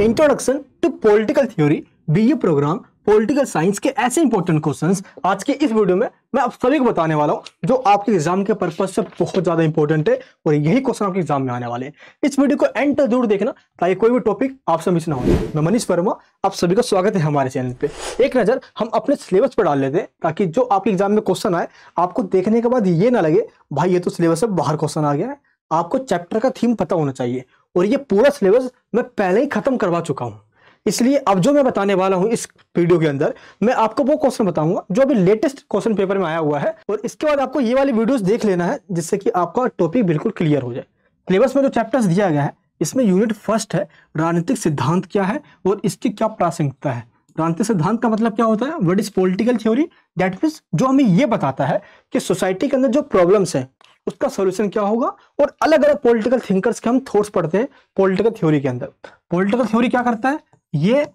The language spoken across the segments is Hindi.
Introduction to political theory BA programme political science के ऐसे इंपॉर्टेंट क्वेश्चंस आज के इस वीडियो में मैं आप सभी को बताने वाला हूं जो आपके एग्जाम के पर्पज से बहुत ज्यादा इंपॉर्टेंट है और यही क्वेश्चन आपके एग्जाम में आने वाले हैं इस वीडियो को एंड तक जरूर देखना ताकि कोई भी टॉपिक आपसे मिस ना हो मैं मनीष वर्मा आप सभी का स्वागत है हमारे चैनल पे एक नजर हम अपने सिलेबस पर डाल लेते हैं ताकि जो आपके एग्जाम में क्वेश्चन आए आपको देखने के बाद ये ना लगे भाई ये तो सिलेबस से बाहर क्वेश्चन आ गया है आपको चैप्टर का थीम पता होना चाहिए और ये पूरा सिलेबस मैं पहले ही खत्म करवा चुका हूँ इसलिए अब जो मैं बताने वाला हूँ इस वीडियो के अंदर मैं आपको वो क्वेश्चन बताऊंगा जो अभी लेटेस्ट क्वेश्चन पेपर में आया हुआ है और इसके बाद आपको ये वाली वीडियोस देख लेना है जिससे कि आपका टॉपिक बिल्कुल क्लियर हो जाए सिलेबस में जो चैप्टर्स दिया गया है इसमें यूनिट फर्स्ट है राजनीतिक सिद्धांत क्या है और इसकी क्या प्रासंगिकता है राजनीतिक सिद्धांत का मतलब क्या होता है what is political theory that means जो हमें ये बताता है कि सोसाइटी के अंदर जो प्रॉब्लम्स हैं उसका सोल्यूशन क्या होगा और अलग अलग पोलिटिकल थिंकर्स के हम थॉट्स पढ़ते हैं पोलिटिकल थ्योरी के अंदर पोलिटिकल थ्योरी क्या करता है ये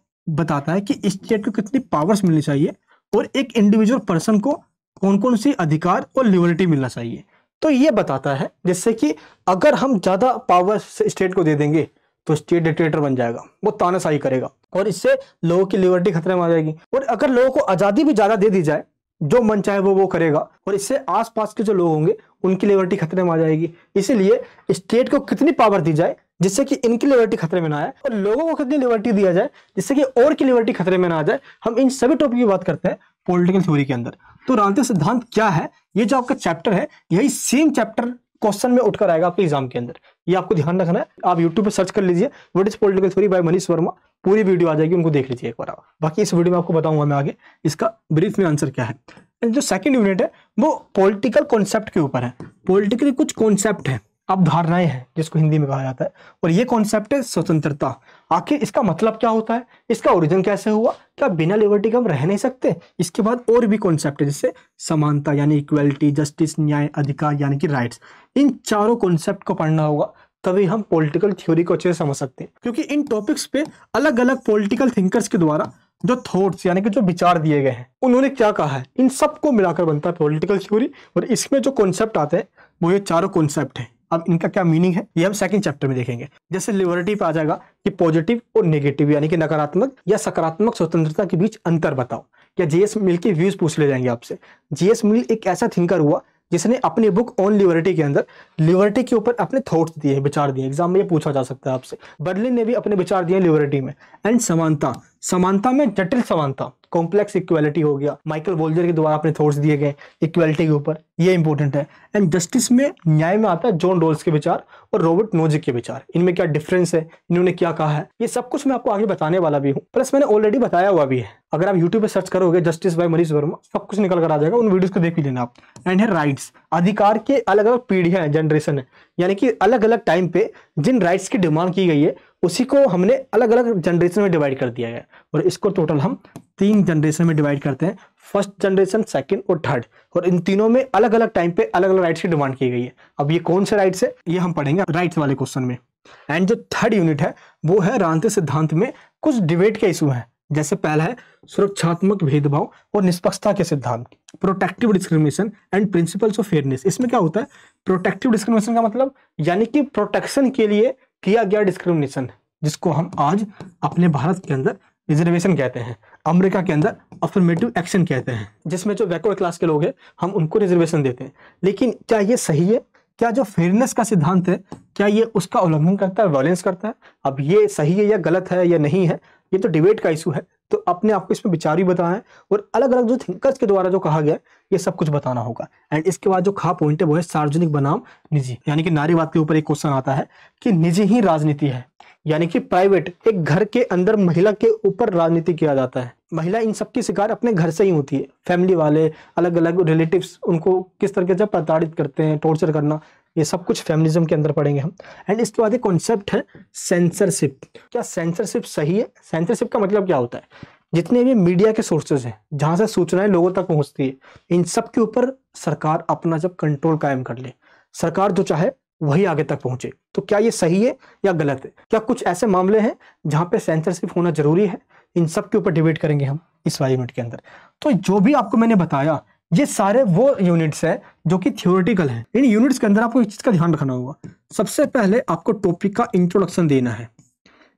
बताता है कि स्टेट को कितनी पावर्स मिलनी चाहिए और एक इंडिविजुअल पर्सन को कौन कौन सी अधिकार और लिबर्टी मिलना चाहिए तो ये बताता है जिससे कि अगर हम ज़्यादा पावर स्टेट को दे देंगे तो स्टेट डिक्टेटर बन जाएगा वो तानाशाही करेगा और इससे लोगों की लिबर्टी खतरे में आ जाएगी और अगर लोगों को आज़ादी भी ज़्यादा दे दी जाए जो मन चाहे वो वो करेगा और इससे आसपास के जो लोग होंगे उनकी लिबर्टी खतरे में आ जाएगी इसीलिए स्टेट को कितनी पावर दी जाए जिससे कि इनकी लिबर्टी खतरे में ना आए और लोगों को कितनी लिबर्टी दिया जाए जिससे कि और की लिबर्टी खतरे में ना आ जाए हम इन सभी टॉपिक की बात करते हैं पॉलिटिकल थ्योरी के अंदर तो राजनीतिक सिद्धांत क्या है ये जो आपका चैप्टर है यही सेम चैप्टर क्वेश्चन में उठकर आएगा आपके एग्जाम के अंदर ये आपको ध्यान रखना है आप यूट्यूब पर सर्च कर लीजिए what is political theory by Manish Verma पूरी वीडियो आ जाएगी उनको देख लीजिए एक बार आप बाकी इस वीडियो में आपको बताऊंगा मैं आगे इसका ब्रीफ में आंसर क्या है जो सेकंड यूनिट है वो पॉलिटिकल कॉन्सेप्ट के ऊपर है पॉलिटिकली कुछ कॉन्सेप्ट है अवधारणाएं हैं जिसको हिंदी में कहा जाता है और ये कॉन्सेप्ट है स्वतंत्रता आखिर इसका मतलब क्या होता है इसका ओरिजिन कैसे हुआ क्या बिना लिबर्टी के हम रह नहीं सकते इसके बाद और भी कॉन्सेप्ट है जैसे समानता यानी इक्वलिटी जस्टिस न्याय अधिकार यानी कि राइट्स इन चारों कॉन्सेप्ट को पढ़ना होगा तभी हम पॉलिटिकल थ्योरी को अच्छे से समझ सकते हैं क्योंकि इन टॉपिक्स पे अलग अलग पॉलिटिकल थिंकर्स के द्वारा जो थॉट्स यानी कि जो विचार दिए गए हैं उन्होंने क्या कहा है इन सबको मिलाकर बनता है पॉलिटिकल थ्योरी और इसमें जो कॉन्सेप्ट आते हैं वो ये चारों कॉन्सेप्ट हैं अब इनका क्या मीनिंग है ये हम सेकंड चैप्टर में देखेंगे जैसे लिबर्टी पे आ जाएगा कि पॉजिटिव और नेगेटिव यानी कि नकारात्मक या सकारात्मक स्वतंत्रता के बीच अंतर बताओ या जीएस मिल के व्यूज पूछ ले जाएंगे आपसे जीएस मिल एक ऐसा थिंकर हुआ जिसने अपनी बुक ऑन लिबर्टी के अंदर लिबर्टी के ऊपर अपने थॉट्स दिए विचार दिए एग्जाम में ये पूछा जा सकता है आपसे बर्लिन ने भी अपने विचार दिए लिबर्टी में एंड समानता समानता में जटिल समानता कॉम्प्लेक्स इक्वालिटी हो गया माइकल वोल्जर के द्वारा अपने थॉट्स दिए गए इक्वालिटी के ऊपर ये इंपॉर्टेंट है एंड जस्टिस में न्याय में आता है जॉन रोल्स के विचार और रॉबर्ट नोजिक के विचार इनमें क्या डिफरेंस है इन्होंने क्या कहा है ये सब कुछ मैं आपको आगे बताने वाला भी हूँ प्लस मैंने ऑलरेडी बताया हुआ भी है अगर आप यूट्यूब पर सर्च करोगे जस्टिस बाय मनीष वर्मा सब कुछ निकल कर आ जाएगा उन वीडियोज को देख भी लेना आप एंड है राइट्स अधिकार के अलग अलग पीढ़ियां हैं जनरेशन है यानी कि अलग अलग टाइम पे जिन राइट्स की डिमांड की गई है उसी को हमने अलग अलग जनरेशन में डिवाइड कर दिया है और इसको टोटल हम तीन जनरेशन में डिवाइड करते हैं फर्स्ट जनरेशन सेकंड और थर्ड और इन तीनों में अलग अलग टाइम पे अलग अलग राइट्स की डिमांड की गई है अब ये कौन से राइट्स है ये हम पढ़ेंगे राइट्स वाले क्वेश्चन में एंड जो थर्ड यूनिट है वो है रांते सिद्धांत में कुछ डिबेट के इशू है जैसे पहला है सुरक्षात्मक भेदभाव और निष्पक्षता के सिद्धांत protective discrimination and principles of fairness इसमें क्या होता है प्रोटेक्टिव डिस्क्रिमिनेशन का मतलब यानी कि प्रोटेक्शन के लिए किया गया डिस्क्रिमिनेशन जिसको हम आज अपने भारत के अंदर रिजर्वेशन कहते हैं अमेरिका के अंदर अफर्मेटिव एक्शन कहते हैं जिसमें जो बैकवर्ड क्लास के लोग हैं हम उनको रिजर्वेशन देते हैं लेकिन क्या ये सही है क्या जो फेयरनेस का सिद्धांत है क्या ये उसका उल्लंघन करता है वायलेंस करता है अब ये सही है या गलत है या नहीं है ये तो डिबेट का इशू है तो अपने आप को इसमें विचार भी बताना है और अलग अलग जो थिंकर्स के द्वारा जो कहा गया ये सब कुछ बताना होगा एंड इसके बाद जो खा पॉइंट है वो है सार्वजनिक बनाम निजी यानी कि नारीवाद के ऊपर एक क्वेश्चन आता है कि निजी ही राजनीति है यानी कि प्राइवेट एक घर के अंदर महिला के ऊपर राजनीति किया जाता है महिला इन सबकी शिकार अपने घर से ही होती है फैमिली वाले अलग अलग रिलेटिव्स उनको किस तरीके से प्रताड़ित करते हैं टॉर्चर करना ये सब कुछ फेमिनिज्म के अंदर पढ़ेंगे हम एंड इसके बाद एक कॉन्सेप्ट है सेंसरशिप क्या सेंसरशिप सही है सेंसरशिप का मतलब क्या होता है जितने भी मीडिया के सोर्सेज हैं जहाँ से सूचनाएं लोगों तक पहुँचती है इन सब के ऊपर सरकार अपना जब कंट्रोल कायम कर ले सरकार जो चाहे वही आगे तक पहुंचे तो क्या ये सही है या गलत है क्या कुछ ऐसे मामले हैं जहाँ पे सेंसरशिप होना जरूरी है इन सब के ऊपर डिबेट करेंगे हम इस वाई मिनट के अंदर तो जो भी आपको मैंने बताया ये सारे वो यूनिट्स हैं जो कि थियोरिटिकल हैं इन यूनिट्स के अंदर आपको इस चीज़ का ध्यान रखना होगा सबसे पहले आपको टॉपिक का इंट्रोडक्शन देना है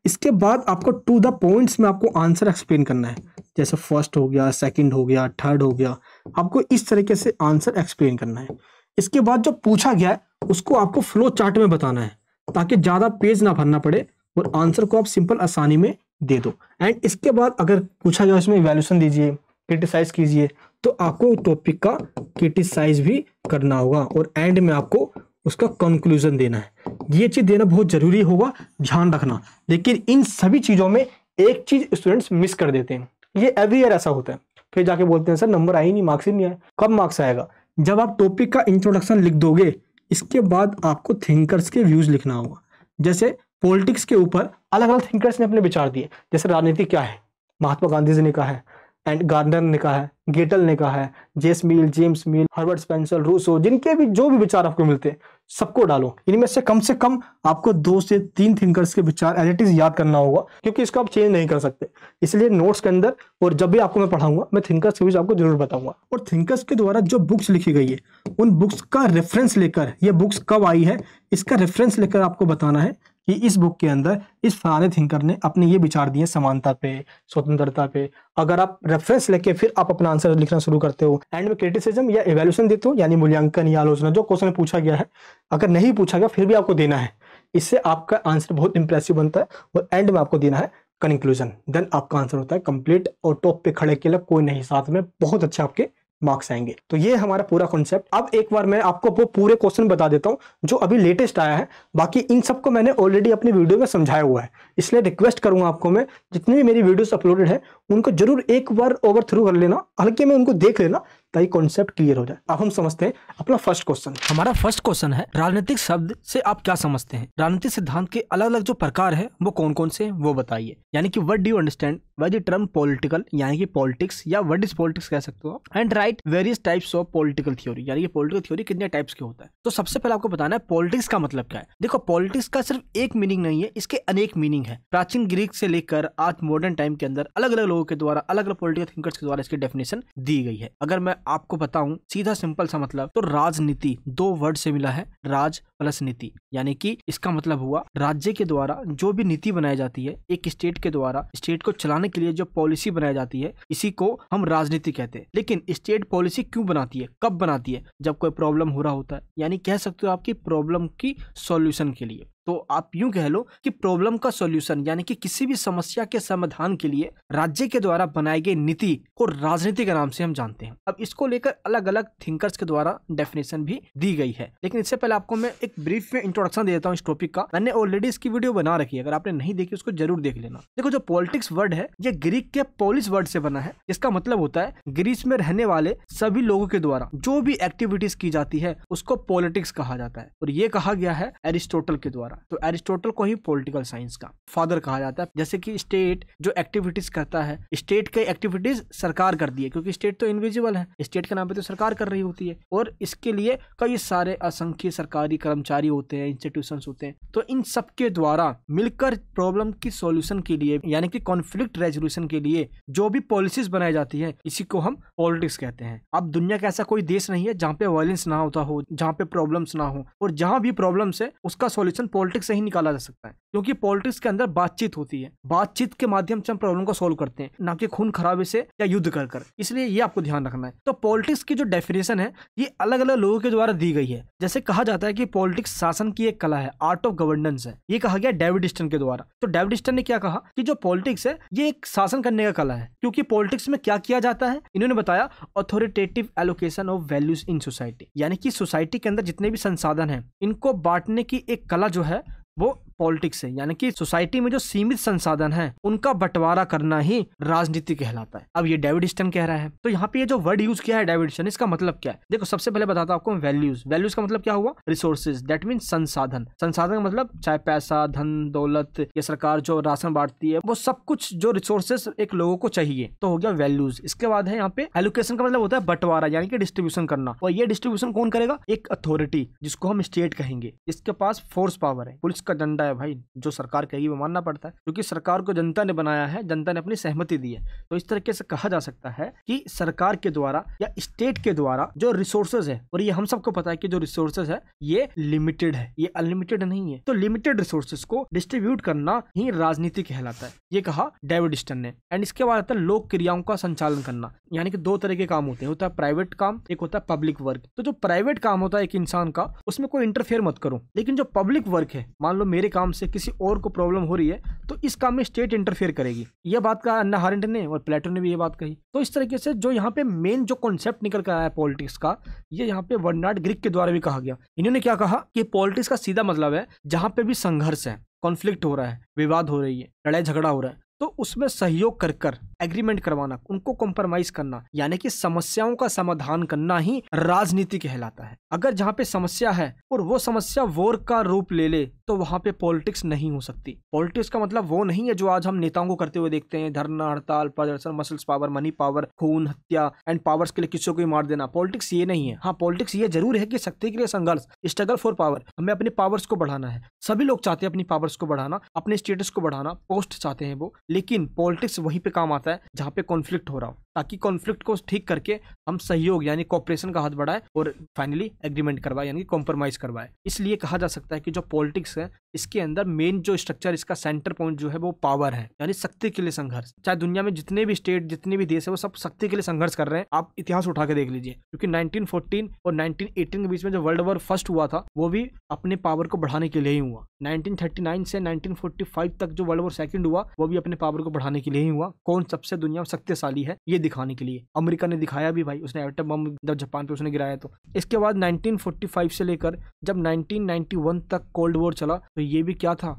इसके बाद आपको टू द पॉइंट्स में आपको आंसर एक्सप्लेन करना है जैसे फर्स्ट हो गया सेकंड हो गया थर्ड हो गया आपको इस तरीके से आंसर एक्सप्लेन करना है इसके बाद जो पूछा गया है उसको आपको फ्लो चार्ट में बताना है ताकि ज़्यादा पेज ना भरना पड़े और आंसर को आप सिंपल आसानी में दे दो एंड इसके बाद अगर पूछा गया उसमें वैल्यूशन दीजिए क्रिटिसाइज कीजिए तो आपको टॉपिक का क्रिटिसाइज भी करना होगा और एंड में आपको उसका कंक्लूजन देना है ये चीज़ देना बहुत ज़रूरी होगा ध्यान रखना लेकिन इन सभी चीज़ों में एक चीज़ स्टूडेंट्स मिस कर देते हैं ये एवरी ईयर ऐसा होता है फिर जाके बोलते हैं सर नंबर आई नहीं मार्क्स ही नहीं आए कब मार्क्स आएगा जब आप टॉपिक का इंट्रोडक्शन लिख दोगे इसके बाद आपको थिंकर्स के व्यूज़ लिखना होगा जैसे पॉलिटिक्स के ऊपर अलग अलग थिंकर्स ने अपने विचार दिए जैसे राजनीति क्या है महात्मा गांधी जी ने कहा है एंड गार्डनर ने कहा है गेटल ने कहा है जेस Mill James Mill Herbert Spencer Rousseau जिनके भी जो भी विचार आपको मिलते हैं सबको डालो इनमें से कम से कम आपको दो से तीन थिंकर्स के विचार एज इट इज याद करना होगा क्योंकि इसको आप चेंज नहीं कर सकते इसलिए नोट्स के अंदर और जब भी आपको मैं पढ़ाऊंगा मैं थिंकर्स के बीच आपको जरूर बताऊंगा और थिंकर्स के द्वारा जो बुक्स लिखी गई है उन बुक्स का रेफरेंस लेकर यह बुक्स कब आई है इसका रेफरेंस लेकर आपको बताना है कि इस बुक के अंदर इस फलाने थिंकर ने अपने ये विचार दिए समानता पे स्वतंत्रता पे अगर आप रेफरेंस लेके फिर आप अपना आंसर लिखना शुरू करते हो एंड में क्रिटिसिज्म या इवेल्यूशन देते हो यानी मूल्यांकन या आलोचना जो क्वेश्चन पूछा गया है अगर नहीं पूछा गया फिर भी आपको देना है इससे आपका आंसर बहुत इंप्रेसिव बनता है और एंड में आपको देना है कंक्लूजन देन आपका आंसर होता है कंप्लीट और टॉप पे खड़े के लिए कोई नहीं साथ में बहुत अच्छा आपके मार्क्स आएंगे तो ये हमारा पूरा कॉन्सेप्ट अब एक बार मैं आपको वो पूरे क्वेश्चन बता देता हूँ जो अभी लेटेस्ट आया है बाकी इन सबको मैंने ऑलरेडी अपनी वीडियो में समझाया हुआ है इसलिए रिक्वेस्ट करूंगा आपको मैं जितनी भी मेरी वीडियोस अपलोडेड है उनको जरूर एक बार ओवर थ्रू कर लेना हल्के में उनको देख लेना ताकि कॉन्सेप्ट क्लियर हो जाए अब हम समझते हैं अपना फर्स्ट क्वेश्चन हमारा फर्स्ट क्वेश्चन है राजनीतिक शब्द से आप क्या समझते हैं राजनीतिक सिद्धांत के अलग अलग जो प्रकार है वो कौन कौन से वो बताइए यानी कि what do understand by the term political यानी कि पॉलिटिक्स या वट इज पॉलिटिक्स कह सकते हो and right various types of political theory यानी कि पॉलिटिकल थ्योरी कितने टाइप्स के होता है तो सबसे पहले आपको बताना है पॉलिटिक्स का मतलब क्या है देखो पॉलिटिक्स का सिर्फ एक मीनिंग नहीं है इसके अनेक मीनिंग है प्राचीन ग्रीक से लेकर आज मॉडर्न टाइम के अंदर अलग अलग लोगों के द्वारा अलग अलग पॉलिटिकल थिंकर्स के द्वारा इसकी डेफिनेशन दी गई है अगर मैं आपको बताऊं सीधा सिंपल सा मतलब तो राजनीति दो वर्ड से मिला है राज प्लस नीति यानी कि इसका मतलब हुआ राज्य के द्वारा जो भी नीति बनाई जाती है एक स्टेट के द्वारा स्टेट को चलाने के लिए जो पॉलिसी बनाई जाती है इसी को हम राजनीति कहते हैं लेकिन स्टेट पॉलिसी क्यों बनाती है कब बनाती है जब कोई प्रॉब्लम हो रहा होता है यानी कह सकते हो आपकी प्रॉब्लम की सॉल्यूशन के लिए तो आप यूं कह लो कि प्रॉब्लम का सॉल्यूशन यानी कि किसी भी समस्या के समाधान के लिए राज्य के द्वारा बनाई गई नीति को राजनीति के नाम से हम जानते हैं अब इसको लेकर अलग अलग थिंकर्स के द्वारा डेफिनेशन भी दी गई है लेकिन इससे पहले आपको मैं एक ब्रीफ में इंट्रोडक्शन दे देता हूँ इस टॉपिक का मैंने ऑलरेडी इसकी वीडियो बना रखी है अगर आपने नहीं देखी उसको जरूर देख लेना देखो जो पॉलिटिक्स वर्ड है ये ग्रीक के पोलिस वर्ड से बना है इसका मतलब होता है ग्रीस में रहने वाले सभी लोगों के द्वारा जो भी एक्टिविटीज की जाती है उसको पॉलिटिक्स कहा जाता है और ये कहा गया है एरिस्टोटल के द्वारा करना तो एरिस्टोटल को ही पॉलिटिकल साइंस का फादर कहा जाता है जैसे कि स्टेट जो एक्टिविटीज करता है स्टेट के एक्टिविटीज सरकार करती है क्योंकि स्टेट तो इनविजिबल है स्टेट के नाम पे तो सरकार कर रही होती है और इसके लिए कई सारे असंख्य सरकारी कर्मचारी होते हैं इंस्टीट्यूशन होते हैं तो इन सबके द्वारा मिलकर प्रॉब्लम की सोल्यूशन के लिए यानी कि कॉन्फ्लिक्ट रेजोल्यूशन के लिए जो भी पॉलिसीज बनाई जाती है इसी को हम पॉलिटिक्स कहते हैं अब दुनिया का ऐसा कोई देश नहीं है जहाँ पे वायलेंस ना होता हो जहाँ पे प्रॉब्लम्स ना हो और जहाँ भी प्रॉब्लम्स है उसका सोल्यूशन पॉलिटिक्स पॉलिटिक्स से ही निकाला जा सकता है क्योंकि पॉलिटिक्स के अंदर बातचीत होती है बातचीत के माध्यम से हम प्रॉब्लम को सोल्व करते हैं ना कि खून खराबे से या युद्ध कर कर इसलिए ये आपको ध्यान रखना है तो पॉलिटिक्स की जो डेफिनेशन है ये अलग अलग लोगों के द्वारा दी गई है जैसे कहा जाता है कि पॉलिटिक्स शासन की एक कला है आर्ट ऑफ गवर्नेंस है ये कहा गया डेविड स्टन के द्वारा तो डेविड स्टन ने क्या कहा कि जो पॉलिटिक्स है ये एक शासन करने का कला है क्योंकि पॉलिटिक्स में क्या किया जाता है इन्होंने बताया authoritative allocation of values in society यानी कि सोसाइटी के अंदर जितने भी संसाधन है इनको बांटने की एक कला जो है है वो पॉलिटिक्स है यानी कि सोसाइटी में जो सीमित संसाधन है उनका बंटवारा करना ही राजनीति कहलाता है अब ये डेविड स्टन कह रहा है तो यहाँ पे ये जो वर्ड यूज किया है डेविड स्टन इसका मतलब क्या है देखो सबसे पहले बताता हूँ आपको वैल्यूज वैल्यूज का मतलब क्या हुआ रिसोर्सेज दैट मीन संसाधन संसाधन का मतलब चाहे पैसा धन दौलत या सरकार जो राशन बांटती है वो सब कुछ जो रिसोर्सेज एक लोगों को चाहिए तो हो गया वैल्यूज इसके बाद है यहाँ पे एलोकेशन का मतलब होता है बंटवारा यानी कि डिस्ट्रीब्यूशन करना और ये डिस्ट्रीब्यूशन कौन करेगा एक अथॉरिटी जिसको हम स्टेट कहेंगे जिसके पास फोर्स पावर है पुलिस का डंडा पड़ता है भाई जो सरकार कहेगी वो मानना पड़ता है क्योंकि सरकार को जनता ने बनाया है जनता ने अपनी सहमति दी है तो इस तरीके से कहा जा सकता है कि सरकार के द्वारा या स्टेट के द्वारा जो रिसोर्सेज है और ये हम सबको पता है कि जो रिसोर्सेज है ये लिमिटेड है ये अनलिमिटेड नहीं है तो लिमिटेड रिसोर्सेज को डिस्ट्रीब्यूट करना ही राजनीति कहलाता है ये कहा डेविड स्टन ने एंड इसके बाद आता है लोक क्रियाओं का संचालन करना यानी कि दो तरह के काम होते हैं होता है प्राइवेट काम एक होता है पब्लिक वर्क तो जो प्राइवेट काम होता है एक इंसान का उसमें कोई इंटरफेयर मत करो लेकिन जो पब्लिक वर्क है मान लो मेरे काम से किसी और को प्रॉब्लम हो रही है तो इस काम में स्टेट इंटरफेयर करेगी यह बात कहा अन्ना हारेंट ने और प्लेटो ने भी ये बात कही तो इस तरीके से जो यहाँ पे मेन जो कॉन्सेप्ट निकल कर आया पॉलिटिक्स का ये यहाँ पे वर्नाड ग्रिक के द्वारा भी कहा गया इन्होंने क्या कहा कि पॉलिटिक्स का सीधा मतलब है जहाँ पे भी संघर्ष है कॉन्फ्लिक्ट हो रहा है विवाद हो रही है लड़ाई झगड़ा हो रहा है तो उसमें सहयोग कर कर एग्रीमेंट करवाना उनको कॉम्प्रोमाइज करना यानी कि समस्याओं का समाधान करना ही राजनीति कहलाता है अगर जहाँ पे समस्या है और वो समस्या वोर का रूप ले ले तो वहाँ पे पॉलिटिक्स नहीं हो सकती पॉलिटिक्स का मतलब वो नहीं है जो आज हम नेताओं को करते हुए देखते हैं धरना हड़ताल प्रदर्शन मसल्स पावर मनी पावर खून हत्या एंड पावर्स के लिए किसी को मार देना पॉलिटिक्स ये नहीं है हाँ पॉलिटिक्स ये जरूर है कि शक्ति के लिए संघर्ष स्ट्रगल फॉर पावर हमें अपने पावर्स को बढ़ाना है सभी लोग चाहते हैं अपनी पावर्स को बढ़ाना अपने स्टेटस को बढ़ाना पोस्ट चाहते हैं वो लेकिन पॉलिटिक्स वहीं पे काम आता जाता है जहाँ पे कॉन्फ्लिक्ट हो रहा हो ताकि कॉन्फ्लिक्ट को ठीक करके हम सहयोग यानी कॉपरेशन का हाथ बढ़ाए और फाइनली एग्रीमेंट करवाए यानी कॉम्प्रोमाइज करवाए इसलिए कहा जा सकता है कि जो पॉलिटिक्स है इसके अंदर मेन जो स्ट्रक्चर इसका सेंटर पॉइंट जो है वो पावर है यानी शक्ति के लिए संघर्ष चाहे दुनिया में जितने भी स्टेट जितने भी देश है वो सब शक्ति के लिए संघर्ष कर रहे हैं आप इतिहास उठा के देख लीजिए क्योंकि नाइनटीन और नाइनटीन के बीच में जो वर्ल्ड वॉर फर्स्ट हुआ था वो भी अपने पावर को बढ़ाने के लिए ही हुआ नाइनटीन से नाइनटीन तक जो वर्ल्ड वॉर सेकंड हुआ वो भी अपने पावर को बढ़ाने के लिए ही हुआ कौन सबसे दुनिया में शक्तिशाली है ये दिखाने के लिए अमेरिका ने दिखाया भी भाई उसने एटम बम जब जापान पे उसने गिराया तो इसके बाद 1945 से लेकर जब 1991 तक कोल्ड वॉर चला तो ये भी क्या था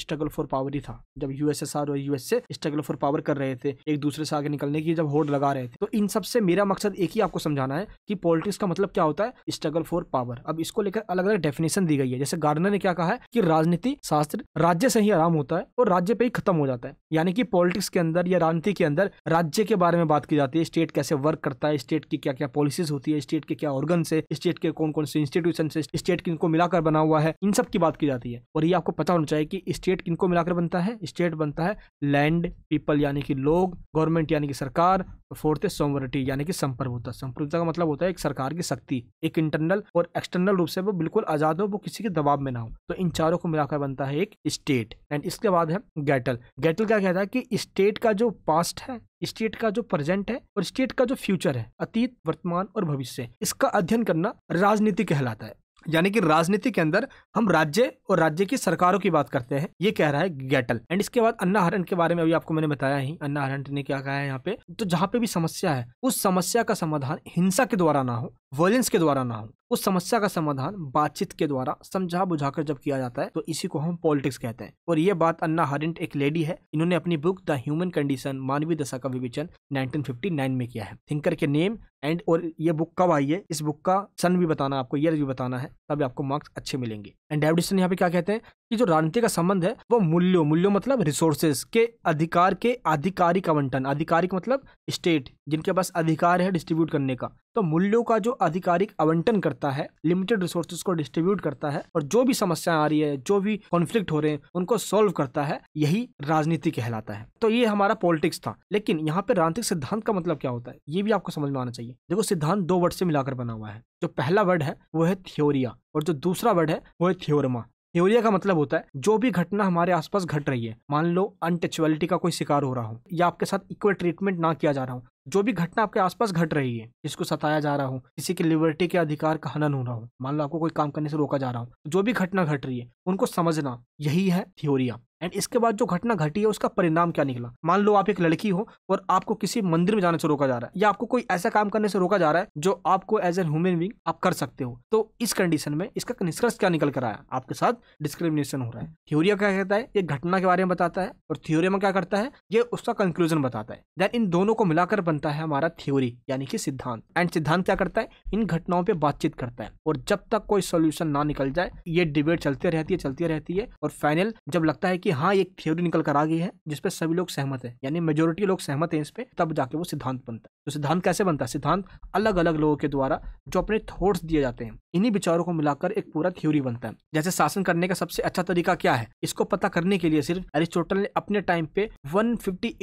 स्ट्रगल फॉर पावर ही था जब यूएसएसआर और यूएसए स्ट्रगल फॉर पावर कर रहे थे एक दूसरे से आगे निकलने की जब होड़ लगा रहे थे तो इन सबसे मेरा मकसद एक ही आपको समझाना है कि पॉलिटिक्स का मतलब क्या होता है स्ट्रगल फॉर पावर अब इसको लेकर अलग अलग डेफिनेशन दी गई है जैसे गार्डनर ने क्या कहा है कि राजनीति शास्त्र राज्य से ही आराम होता है और राज्य पे ही खत्म हो जाता है यानी कि पॉलिटिक्स के अंदर या राजनीति के अंदर राज्य के बारे में बात की जाती है स्टेट कैसे वर्क करता है स्टेट की क्या क्या पॉलिसीज होती है स्टेट के क्या ऑर्गन से स्टेट के कौन कौन से इंस्टीट्यूशन से स्टेट किन को मिलाकर बना हुआ है इन सब की बात की जाती है और ये आपको पता होना चाहिए कि स्टेट स्टेट किनको मिलाकर बनता है स्टेट बनता है लैंड पीपल यानी कि लोग गवर्नमेंट यानी कि सरकार और फोर्थ है सोमवर्टी यानी कि संप्रभुता संप्रभुता का मतलब होता है एक सरकार की शक्ति एक इंटरनल और एक्सटर्नल रूप से वो बिल्कुल आजाद हो वो किसी के दबाव में ना हो तो इन चारों को मिलाकर बनता है एक स्टेट एंड इसके बाद है गैटल गैटल क्या कहता है कि स्टेट का जो पास्ट है स्टेट का जो प्रेजेंट है और स्टेट का जो फ्यूचर है अतीत वर्तमान और भविष्य इसका अध्ययन करना राजनीति कहलाता है यानी कि राजनीति के अंदर हम राज्य और राज्य की सरकारों की बात करते हैं ये कह रहा है गैटल एंड इसके बाद अन्ना हरण के बारे में अभी आपको मैंने बताया ही अन्ना हरण ने क्या कहा है यहाँ पे तो जहाँ पे भी समस्या है उस समस्या का समाधान हिंसा के द्वारा ना हो वायलेंस के द्वारा ना हो उस समस्या का समाधान बातचीत के द्वारा समझा बुझाकर जब किया जाता है तो इसी को हम पॉलिटिक्स कहते हैं और ये बात अन्ना हरिंट एक लेडी है इन्होंने अपनी बुक द ह्यूमन कंडीशन मानवीय दशा का विवेचन 1959 में किया है थिंकर के नेम एंड और ये बुक कब आई है इस बुक का सन भी बताना आपको ईयर भी बताना है तभी आपको मार्क्स अच्छे मिलेंगे एंड डेविडिसन यहाँ पे क्या कहते हैं कि जो राजनीति का संबंध है वो मूल्यों मूल्यों मतलब रिसोर्सेज के अधिकार के आधिकारिक आवंटन आधिकारिक मतलब स्टेट जिनके पास अधिकार है डिस्ट्रीब्यूट करने का तो मूल्यों का जो आधिकारिक आवंटन करता है लिमिटेड रिसोर्सेज को डिस्ट्रीब्यूट करता है और जो भी समस्या आ रही है जो भी कॉन्फ्लिक्ट हो रहे हैं उनको सोल्व करता है यही राजनीति कहलाता है तो ये हमारा पॉलिटिक्स था लेकिन यहाँ पे राजनीतिक सिद्धांत का मतलब क्या होता है ये भी आपको समझ में आना चाहिए देखो सिद्धांत दो वर्ड से मिलाकर बना हुआ है जो पहला वर्ड है वो है थ्योरिया और जो दूसरा वर्ड है वो है थ्योरमा न्यूरिया का मतलब होता है जो भी घटना हमारे आसपास घट रही है मान लो अनटचुअलिटी का कोई शिकार हो रहा हूँ या आपके साथ इक्वल ट्रीटमेंट ना किया जा रहा हूँ जो भी घटना आपके आसपास घट रही है जिसको सताया जा रहा हो किसी की लिबर्टी के अधिकार का हनन हो रहा हो मान लो आपको कोई काम करने से रोका जा रहा हो तो जो भी घटना घट रही है उनको समझना यही है थ्योरिया एंड इसके बाद जो घटना घटी है उसका परिणाम क्या निकला मान लो आप एक लड़की हो और आपको किसी मंदिर में जाने से रोका जा रहा है या आपको कोई ऐसा काम करने से रोका जा रहा है जो आपको एज एन ह्यूमन बींग आप कर सकते हो तो इस कंडीशन में इसका निष्कर्ष क्या निकल कर आया आपके साथ डिस्क्रिमिनेशन हो रहा है थ्योरिया क्या कहता है ये घटना के बारे में बताता है और थ्योरिया में क्या करता है ये उसका कंक्लूजन बताता है देन इन दोनों को मिलाकर बनता है हमारा थ्योरी यानी कि सिद्धांत एंड सिद्धांत क्या करता है इन घटनाओं पर बातचीत करता है और जब तक कोई सोल्यूशन ना निकल जाए ये डिबेट चलती रहती है चलती रहती है और फाइनल जब लगता है कि हाँ एक थ्योरी निकल कर आ गई है जिसपे सभी लोग सहमत है यानी मेजोरिटी लोग सहमत है इस पर तब जाके वो सिद्धांत बनता है तो सिद्धांत कैसे बनता है सिद्धांत अलग अलग लोगों के द्वारा जो अपने थॉट्स दिए जाते हैं इन्हीं विचारों को मिलाकर एक पूरा थ्योरी बनता है जैसे शासन करने का सबसे अच्छा तरीका क्या है इसको पता करने के लिए सिर्फ एरिस्टोटल ने अपने टाइम पे 158 फिफ्टी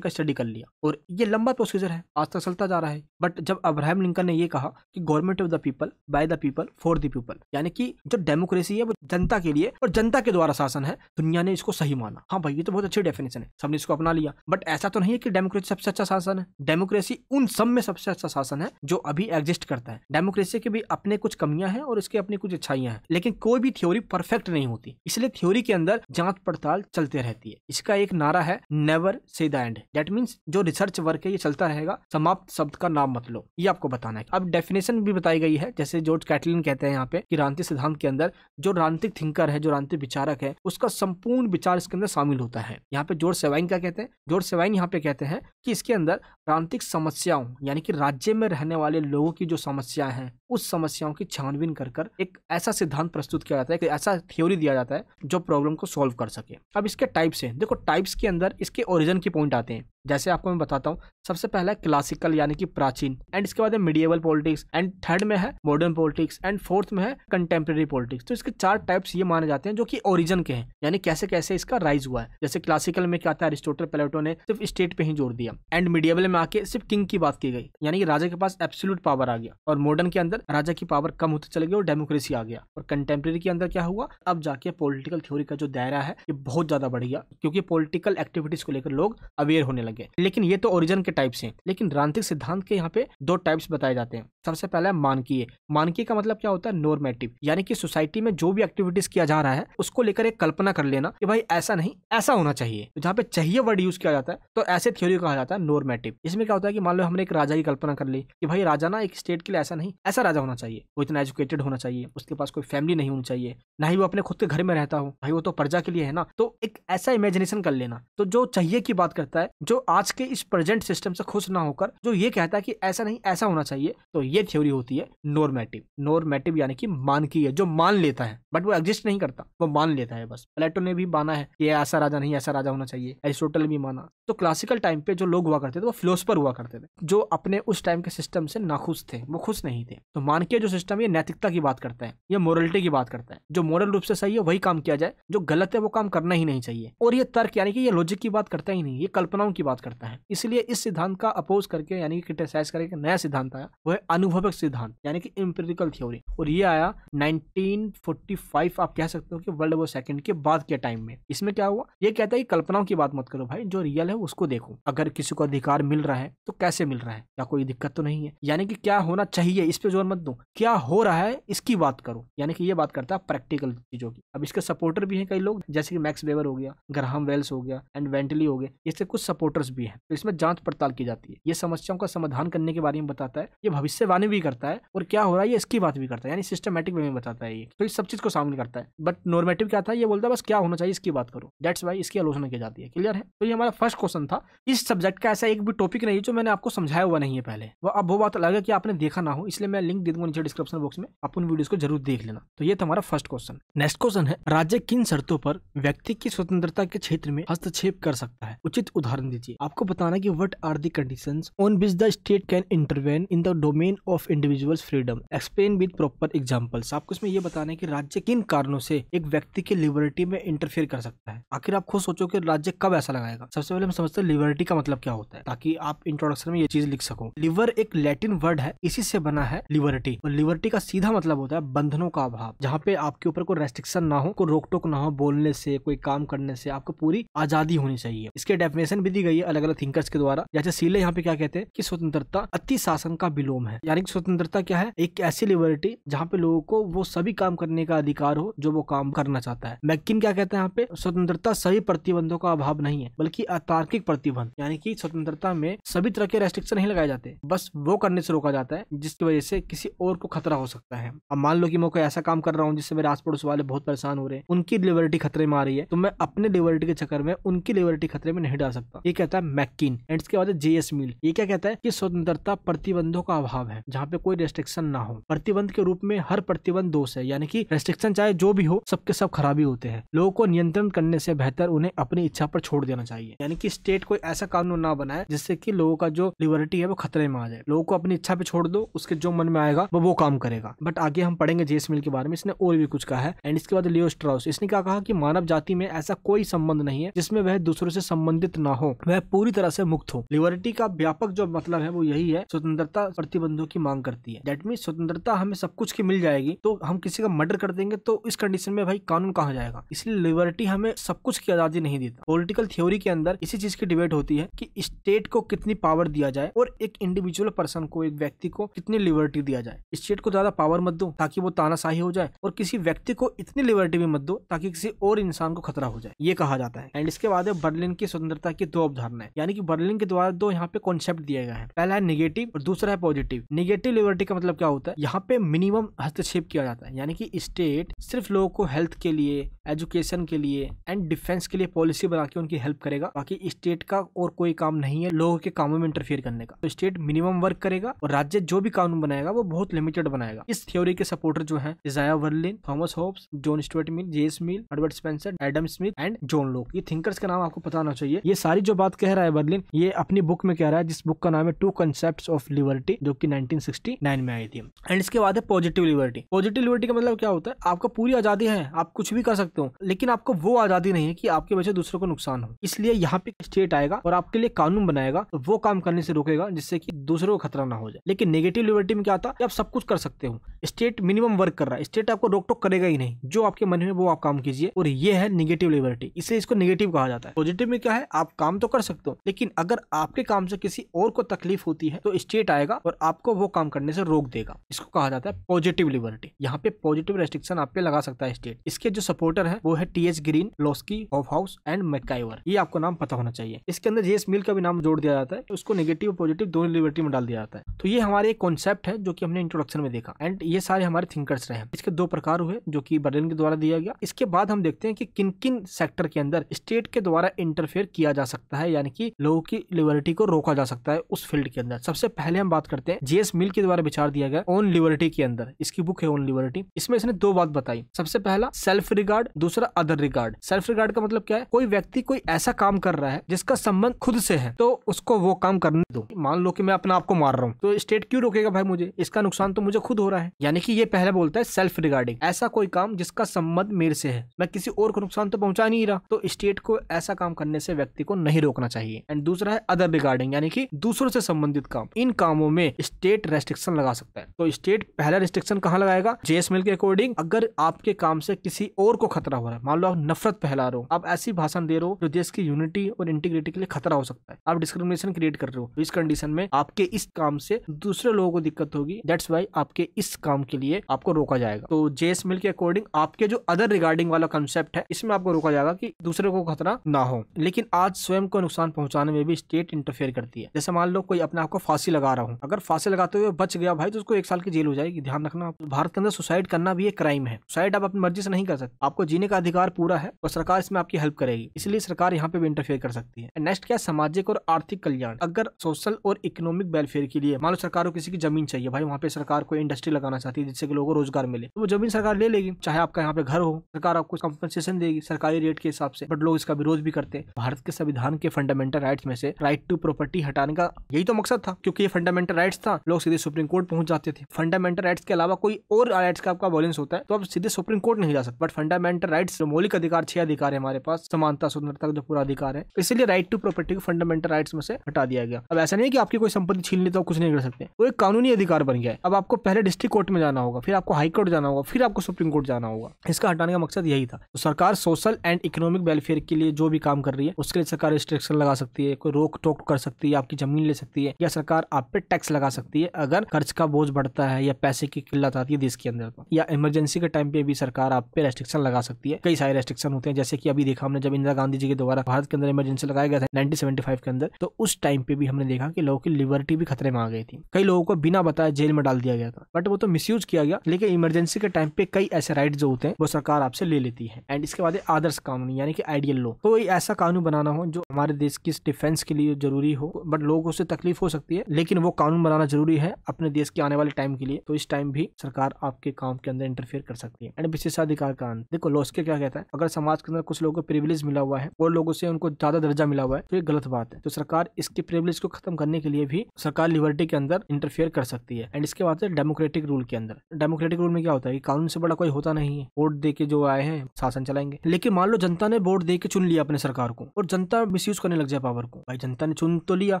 का स्टडी कर लिया और ये लंबा प्रोसीजर है आज तक चलता जा रहा है बट जब अब्राहम लिंकन ने यह कहा कि government of the people by the people for the people यानी कि जो डेमोक्रेसी है वो जनता के लिए और जनता के द्वारा शासन है दुनिया ने इसको सही माना हाँ भाई ये तो बहुत अच्छी डेफिनेशन है सबने इसको अपना लिया बट ऐसा तो नहीं है कि डेमोक्रेसी सबसे अच्छा शासन है डेमोक्रेसी डेमोक्रेसी उन सब में सबसे अच्छा शासन है जो अभी एग्जिस्ट करता है डेमोक्रेसी के भी अपने कुछ कमियां हैं और इसके अपनी कुछ अच्छाइयां हैं लेकिन कोई भी थ्योरी परफेक्ट नहीं होती इसलिए थ्योरी के अंदर जांच पड़ताल चलते रहती है इसका एक नारा है never say the end that means जो रिसर्च वर्क है ये चलता रहेगा समाप्त शब्द का नाम मत लो ये आपको बताना है अब डेफिनेशन भी बताई गई है जैसे जॉर्ज कैटलिन कहते हैं यहाँ पे कि रांति सिद्धांत के अंदर जो रांतिक थिंकर है जो रांतिक विचारक है उसका संपूर्ण विचार इसके अंदर शामिल होता है यहाँ पे जोर सेवाइन का कहते हैं जोर सेवाइन यहाँ पे कहते हैं कि इसके अंदर रांतिक आर्थिक समस्याओं यानी कि राज्य में रहने वाले लोगों की जो समस्याएं हैं उस समस्याओं की छानबीन कर कर एक ऐसा सिद्धांत प्रस्तुत किया जाता है कि ऐसा थ्योरी दिया जाता है जो प्रॉब्लम को सॉल्व कर सके अब इसके टाइप्स हैं देखो टाइप्स के अंदर इसके ओरिजिन के पॉइंट आते हैं जैसे आपको मैं बताता हूँ सबसे पहला है क्लासिकल यानी कि प्राचीन एंड इसके बाद है मीडिएबल पॉलिटिक्स एंड थर्ड में है मॉडर्न पॉलिटिक्स एंड फोर्थ में है कंटेम्प्रेरी पॉलिटिक्स तो इसके चार टाइप्स ये माने जाते हैं जो कि ओरिजिन के हैं यानी कैसे कैसे इसका राइज हुआ है जैसे क्लासिकल में क्या था अरिस्टोटल प्लेटो ने सिर्फ स्टेट पे ही जोड़ दिया एंड मीडिएबल में आके सिर्फ किंग की बात की गई यानी कि राजा के पास एब्सोल्यूट पावर आ गया और मॉडर्न के अंदर राजा की पावर कम होती चले गई और डेमोक्रेसी आ गया और कंटेम्प्रेरी के अंदर क्या हुआ अब जाके पोलिटिकल थ्योरी का जो दायरा है ये बहुत ज्यादा बढ़ गया क्योंकि पोलिटिकल एक्टिविटीज को लेकर लोग अवेयर होने लगे अलग है लेकिन ये तो ओरिजन के टाइप्स हैं लेकिन रांतिक सिद्धांत के यहाँ पे दो टाइप्स बताए जाते हैं सबसे पहला है मानकीय मानकीय का मतलब क्या होता है नॉर्मेटिव यानी कि सोसाइटी में जो भी एक्टिविटीज किया जा रहा है उसको लेकर एक कल्पना कर लेना कि भाई ऐसा नहीं ऐसा होना चाहिए तो जहाँ पे चाहिए वर्ड यूज किया जाता है तो ऐसे थ्योरी कहा जाता है नॉर्मेटिव इसमें क्या होता है कि मान लो हमने एक राजा की कल्पना कर ली कि भाई राजा ना एक स्टेट के लिए ऐसा नहीं ऐसा राजा होना चाहिए वो इतना एजुकेटेड होना चाहिए उसके पास कोई फैमिली नहीं होनी चाहिए ना ही वो अपने खुद के घर में रहता हो भाई वो तो प्रजा के लिए है ना तो एक ऐसा इमेजिनेशन कर लेना तो जो चाहिए की बात करता है जो आज के इस प्रेजेंट सिस्टम से खुश ना होकर जो ये कहता है कि ऐसा नहीं ऐसा होना चाहिए तो ये थ्योरी होती है नॉर्मेटिव नॉर्मेटिव यानी कि मान की है जो मान लेता है बट वो एग्जिस्ट नहीं करता वो मान लेता है बस प्लेटो ने भी माना है कि ऐसा राजा नहीं ऐसा राजा होना चाहिए एरिस्टोटल भी माना तो क्लासिकल टाइम पे जो लोग हुआ करते थे वो फिलोसफर हुआ करते थे जो अपने उस टाइम के सिस्टम से नाखुश थे वो खुश नहीं थे तो मान के जो सिस्टम ये नैतिकता की बात करता है ये मोरलिटी की बात करता है जो मॉरल रूप से सही है वही काम किया जाए जो गलत है वो काम करना ही नहीं चाहिए और ये तर्क यानी कि ये लॉजिक की बात करता ही नहीं ये कल्पनाओं की बात बात करता है इसलिए इस सिद्धांत का अपोज करके यानी कि क्रिटिसाइज करके एक नया सिद्धांत आया वह अनुभवक सिद्धांत यानी कि इम्पेरिकल थ्योरी और ये आया 1945 आप कह सकते हो कि वर्ल्ड वॉर सेकंड के बाद के टाइम में इसमें क्या हुआ ये कहता है कल्पनाओं की बात मत करो भाई जो रियल है उसको देखो अगर किसी को अधिकार मिल रहा है तो कैसे मिल रहा है क्या कोई दिक्कत तो नहीं है यानी कि क्या होना चाहिए इस पे जोर मत दो क्या हो रहा है इसकी बात करो यानी कि ये बात करता है प्रैक्टिकल चीजों की अब इसके सपोर्टर भी है कई लोग जैसे कि मैक्स वेबर हो गया ग्राहम वेल्स हो गया एंड वेंटली हो गए इससे कुछ सपोर्टर डॉक्टर्स भी हैं तो इसमें जांच पड़ताल की जाती है ये समस्याओं का समाधान करने के बारे में बताता है ये भविष्यवाणी भी करता है और क्या हो रहा है ये इसकी बात भी करता है यानी सिस्टमेटिक वे में बताता है ये तो इस सब चीज को सामने करता है बट नॉर्मेटिव क्या था ये बोलता है बस क्या होना चाहिए इसकी बात करो डेट्स वाई इसकी आलोचना की जाती है क्लियर है तो ये हमारा फर्स्ट क्वेश्चन था इस सब्जेक्ट का ऐसा एक भी टॉपिक नहीं जो मैंने आपको समझाया हुआ नहीं है पहले वो अब वो बात अलग है कि आपने देखा ना हो इसलिए मैं लिंक दे दूंगा नीचे डिस्क्रिप्शन बॉक्स में आप उन वीडियो को जरूर देख लेना तो ये हमारा फर्स्ट क्वेश्चन नेक्स्ट क्वेश्चन है राज्य किन शर्तों पर व्यक्ति की स्वतंत्रता के क्षेत्र में हस्तक्षेप कर सकता है उचित उदाहरण दीजिए देखिए आपको बताना कि what are the condition on which the state can intervene in the domain of individual freedom explain with proper examples आपको इसमें यह बताना है कि राज्य किन कारणों से एक व्यक्ति की लिबर्टी में इंटरफेयर कर सकता है आखिर आप खुद सोचो कि राज्य कब ऐसा लगाएगा सबसे पहले हम समझते हैं लिबर्टी का मतलब क्या होता है ताकि आप इंट्रोडक्शन में ये चीज लिख सको लिवर एक लैटिन वर्ड है इसी से बना है लिबर्टी और लिबर्टी का सीधा मतलब होता है बंधनों का अभाव जहाँ पे आपके ऊपर कोई रेस्ट्रिक्शन ना हो कोई रोक टोक ना हो बोलने से कोई काम करने से आपको पूरी आजादी होनी चाहिए इसके डेफिनेशन भी दी गई गई है अलग अलग थिंकर्स के द्वारा जैसे सीले यहाँ पे क्या कहते हैं कि स्वतंत्रता अति शासन का विलोम है यानी कि स्वतंत्रता क्या है एक ऐसी लिबर्टी जहाँ पे लोगों को वो सभी काम करने का अधिकार हो जो वो काम करना चाहता है मैकिन क्या कहते हैं यहाँ पे स्वतंत्रता सभी प्रतिबंधों का अभाव नहीं है बल्कि अतार्किक प्रतिबंध यानी कि स्वतंत्रता में सभी तरह के रेस्ट्रिक्शन नहीं लगाए जाते बस वो करने से रोका जाता है जिसकी वजह से किसी और को खतरा हो सकता है अब मान लो कि मैं कोई ऐसा काम कर रहा हूँ जिससे मेरे आस पड़ोस वाले बहुत परेशान हो रहे हैं उनकी लिबर्टी खतरे में आ रही है तो मैं अपने लिबर्टी के चक्कर में उनकी लिबर्टी खतरे में नहीं डाल सकता ये कहता है मैकिन एंड इसके बाद जेएस मिल ये क्या कहता है कि स्वतंत्रता प्रतिबंधों का अभाव है जहाँ पे कोई रेस्ट्रिक्शन ना हो प्रतिबंध के रूप में हर प्रतिबंध दोष है यानी कि रेस्ट्रिक्शन चाहे जो भी हो सबके सब खराबी होते हैं लोगों को नियंत्रण करने से बेहतर उन्हें अपनी इच्छा पर छोड़ देना चाहिए यानी कि स्टेट कोई ऐसा कानून ना बनाए जिससे कि लोगों का जो लिबर्टी है वो खतरे में आ जाए लोगों को अपनी इच्छा पे छोड़ दो उसके जो मन में आएगा वो वो काम करेगा बट आगे हम पढ़ेंगे जेस मिल के बारे में इसने और भी कुछ कहा है एंड इसके बाद लियो स्ट्राउस इसने क्या कहा कि मानव जाति में ऐसा कोई संबंध नहीं है जिसमें वह दूसरों से संबंधित ना हो वह पूरी तरह से मुक्त हो लिबर्टी का व्यापक जो मतलब है वो यही है स्वतंत्रता प्रतिबंधों की मांग करती है डेट मीन स्वतंत्रता हमें सब कुछ की मिल जाएगी तो हम किसी का मर्डर कर देंगे तो इस कंडीशन में भाई कानून कहाँ जाएगा इसलिए लिबर्टी हमें सब कुछ की आजादी नहीं देता पोलिटिकल थ्योरी के अंदर इसी चीज की डिबेट होती है की स्टेट को कितनी पावर दिया जाए और एक इंडिविजुअल पर्सन को एक व्यक्ति को कितनी लिबर्टी दिया जाए स्टेट को ज्यादा पावर मत दो ताकि वो तानाशाही हो जाए और किसी व्यक्ति को इतनी लिबर्टी भी मत दो ताकि किसी और इंसान को खतरा हो जाए ये कहा जाता है एंड इसके बाद बर्लिन की स्वतंत्रता की दो अवधारणा उदाहरण है यानी कि बर्लिन के द्वारा दो यहाँ पे कॉन्सेप्ट दिया गया है पहला है निगेटिव और दूसरा है पॉजिटिव निगेटिव लिबर्टी का मतलब क्या होता है यहाँ पे मिनिमम हस्तक्षेप किया जाता है यानी कि स्टेट सिर्फ लोगों को हेल्थ के लिए एजुकेशन के लिए एंड डिफेंस के लिए पॉलिसी बना के उनकी हेल्प करेगा बाकी स्टेट का और कोई काम नहीं है लोगों के कामों में इंटरफेयर करने का तो स्टेट मिनिमम वर्क करेगा और राज्य जो भी कानून बनाएगा वो बहुत लिमिटेड बनाएगा इस थ्योरी के सपोर्टर जो है Isaiah Berlin Thomas Hobbes John Stuart Mill जेस Mill Edward Spencer Adam Smith and John Locke ये थिंकर्स का नाम आपको पता होना चाहिए ये सारी जो बात बात कह रहा है बर्लिन ये अपनी बुक में कह रहा है जिस बुक का नाम है टू कंसेप्ट ऑफ लिबर्टी जो की नाइनटीन में आई थी एंड इसके बाद है पॉजिटिव लिबर्टी पॉजिटिव लिबर्टी का मतलब क्या होता है आपको पूरी आजादी है आप कुछ भी कर सकते हो लेकिन आपको वो आजादी नहीं है कि आपके वजह दूसरों को नुकसान हो इसलिए यहाँ पे स्टेट आएगा और आपके लिए कानून बनाएगा तो वो काम करने से रोकेगा जिससे कि दूसरों को खतरा ना हो जाए लेकिन नेगेटिव लिबर्टी में क्या आता है आप सब कुछ कर सकते हो स्टेट मिनिमम वर्क कर रहा है स्टेट आपको रोक टोक करेगा ही नहीं जो आपके मन में वो आप काम कीजिए और ये है निगेटिव लिबर्टी इसे इसको निगेटिव कहा जाता है पॉजिटिव में क्या है आप काम तो कर कर सकते हो लेकिन अगर आपके काम से किसी और को तकलीफ होती है तो स्टेट आएगा और आपको वो काम करने से रोक देगा इसको कहा जाता है पॉजिटिव लिबर्टी यहाँ पे पॉजिटिव रेस्ट्रिक्शन आप पे लगा सकता है स्टेट इसके जो सपोर्टर है वो है T H Green Laski Hobhouse and MacIver ये आपको नाम पता होना चाहिए इसके अंदर जेस मिल का भी नाम जोड़ दिया जाता है तो उसको नेगेटिव पॉजिटिव दोनों लिबर्टी में डाल दिया जाता है तो ये हमारे एक कॉन्सेप्ट है जो कि हमने इंट्रोडक्शन में देखा एंड ये सारे हमारे थिंकर्स रहे इसके दो प्रकार हुए जो कि बर्लिन के द्वारा दिया गया इसके बाद हम देखते हैं कि किन किन सेक्टर के अंदर स्टेट के द्वारा इंटरफेयर किया जा सकता है यानी कि लोगों की लिबर्टी को रोका जा सकता है उस फील्ड के अंदर सबसे पहले हम बात करते हैं जेएस मिल के द्वारा विचार दिया गया ओन लिबर्टी के अंदर इसकी बुक है ओन लिबर्टी इसमें इसने दो बात बताई सबसे पहला सेल्फ रिगार्ड दूसरा अदर रिगार्ड सेल्फ रिगार्ड का मतलब क्या है कोई व्यक्ति कोई ऐसा काम कर रहा है जिसका संबंध खुद से है तो उसको वो काम करने दो मान लो कि मैं अपने आप को मार रहा हूँ तो स्टेट क्यों रोकेगा भाई मुझे इसका नुकसान तो मुझे खुद हो रहा है यानी कि ये पहले बोलता है सेल्फ रिगार्डिंग ऐसा कोई काम जिसका संबंध मेरे से है मैं किसी और को नुकसान तो पहुंचा नहीं रहा तो स्टेट को ऐसा काम करने से व्यक्ति को नहीं रोकना होना चाहिए एंड दूसरा है अदर रिगार्डिंग यानी कि दूसरों से संबंधित काम इन कामों में स्टेट रेस्ट्रिक्शन लगा सकता है तो स्टेट पहला रेस्ट्रिक्शन कहाँ लगाएगा मिल के अकॉर्डिंग अगर आपके काम से किसी और को खतरा हो रहा है मान लो आप नफरत फैला रहे हो आप ऐसी भाषण दे रहे हो जो देश की यूनिटी और इंटीग्रिटी के लिए खतरा हो सकता है आप डिस्क्रिमिनेशन क्रिएट कर रहे हो इस कंडीशन में आपके इस काम से दूसरे लोगों को दिक्कत होगी दैट्स वाई आपके इस काम के लिए आपको रोका जाएगा तो जेएस मिल के अकॉर्डिंग आपके जो अदर रिगार्डिंग वाला कंसेप्ट है इसमें आपको रोका जाएगा कि दूसरे को खतरा ना हो लेकिन आज स्वयं को नुकसान पहुंचाने में भी स्टेट इंटरफेयर करती है जैसे मान लो कोई अपने आपको फांसी लगा रहा हूँ अगर फांसी लगाते हुए बच गया भाई तो उसको एक साल की जेल हो जाएगी ध्यान रखना भारत के अंदर सुसाइड करना भी एक क्राइम है सुसाइड आप अपनी मर्जी से नहीं कर सकते आपको जीने का अधिकार पूरा है और सरकार इसमें आपकी हेल्प करेगी इसलिए सरकार यहाँ पे भी इंटरफेयर कर सकती है नेक्स्ट क्या सामाजिक और आर्थिक कल्याण अगर सोशल और इकोनॉमिक वेलफेयर के लिए मान लो सरकार को किसी की जमीन चाहिए भाई वहाँ पे सरकार को इंडस्ट्री लगाना चाहती है जिससे कि लोगों को रोजगार मिले तो वो जमीन सरकार ले लेगी चाहे आपका यहाँ पे घर हो सरकार आपको कंपनसेशन देगी सरकारी रेट के हिसाब से बट लोग इसका विरोध भी करते हैं भारत के संविधान के फंडामेंटल राइट्स में से राइट टू प्रॉपर्टी हटाने का यही तो मकसद था क्योंकि ये फंडामेंटल राइट्स था लोग सीधे सुप्रीम कोर्ट पहुंच जाते थे फंडामेंटल राइट्स के अलावा कोई और राइट्स का आपका वॉलेंस होता है तो आप सीधे सुप्रीम कोर्ट नहीं जा सकते बट फंडामेंटल राइट्स जो मौलिक अधिकार छह अधिकार है हमारे पास समानता स्वतंत्रता का जो पूरा अधिकार है इसलिए राइट टू प्रॉपर्टी को फंडामेंटल राइट्स में से हटा दिया गया अब ऐसा नहीं कि आपकी कोई संपत्ति छीन ली तो कुछ नहीं कर सकते वो एक कानूनी अधिकार बन गया है अब आपको पहले डिस्ट्रिक्ट कोर्ट में जाना होगा फिर आपको हाईकोर्ट जाना होगा फिर आपको सुप्रीम कोर्ट जाना होगा इसका हटाने का मकसद यही था तो सरकार सोशल एंड इकोनॉमिक वेलफेयर के लिए जो भी काम कर रही है उसके लिए सरकार रिस्ट्रिक्शन लगा सकती है कोई रोक टोक कर सकती है आपकी जमीन ले सकती है या सरकार आप पे टैक्स लगा सकती है अगर खर्च का बोझ बढ़ता है या पैसे की किल्लत आती है देश के अंदर तो। या इमरजेंसी के टाइम पे भी सरकार आप पे रेस्ट्रिक्शन लगा सकती है कई सारे रेस्ट्रिक्शन होते हैं जैसे कि अभी देखा हमने जब इंदिरा गांधी जी के द्वारा भारत के अंदर इमरजेंसी लगाया गया था नाइनटीन के अंदर तो उस टाइम पे भी हमने देखा कि लोगों की लिबर्टी भी खतरे में आ गई थी कई लोगों को बिना बताए जेल में डाल दिया गया था बट वो तो मिस किया गया लेकिन इमरजेंसी के टाइम पे कई ऐसे राइट जो होते हैं वो सरकार आपसे ले लेती है एंड इसके बाद आदर्श कानून यानी कि आइडियल लॉ तो ऐसा कानून बनाना हो जो हमारे हमारे देश की डिफेंस के लिए जरूरी हो बट लोगों से तकलीफ हो सकती है लेकिन वो कानून बनाना जरूरी है अपने देश के आने वाले टाइम के लिए तो इस टाइम भी सरकार आपके काम के अंदर इंटरफेयर कर सकती है एंड विशेषाधिकार का अंत देखो के क्या कहता है अगर समाज के अंदर कुछ लोगों को प्रिविलेज मिला हुआ है और लोगों से उनको ज्यादा दर्जा मिला हुआ है तो ये गलत बात है तो सरकार इसके प्रिविलेज को खत्म करने के लिए भी सरकार लिबर्टी के अंदर इंटरफेयर कर सकती है एंड इसके बाद डेमोक्रेटिक रूल के अंदर डेमोक्रेटिक रूल में क्या होता है कानून से बड़ा कोई होता नहीं है वोट दे के जो आए हैं शासन चलाएंगे लेकिन मान लो जनता ने वोट दे चुन लिया अपने सरकार को और जनता मिस करने लग जाए पावर को भाई जनता ने चुन तो लिया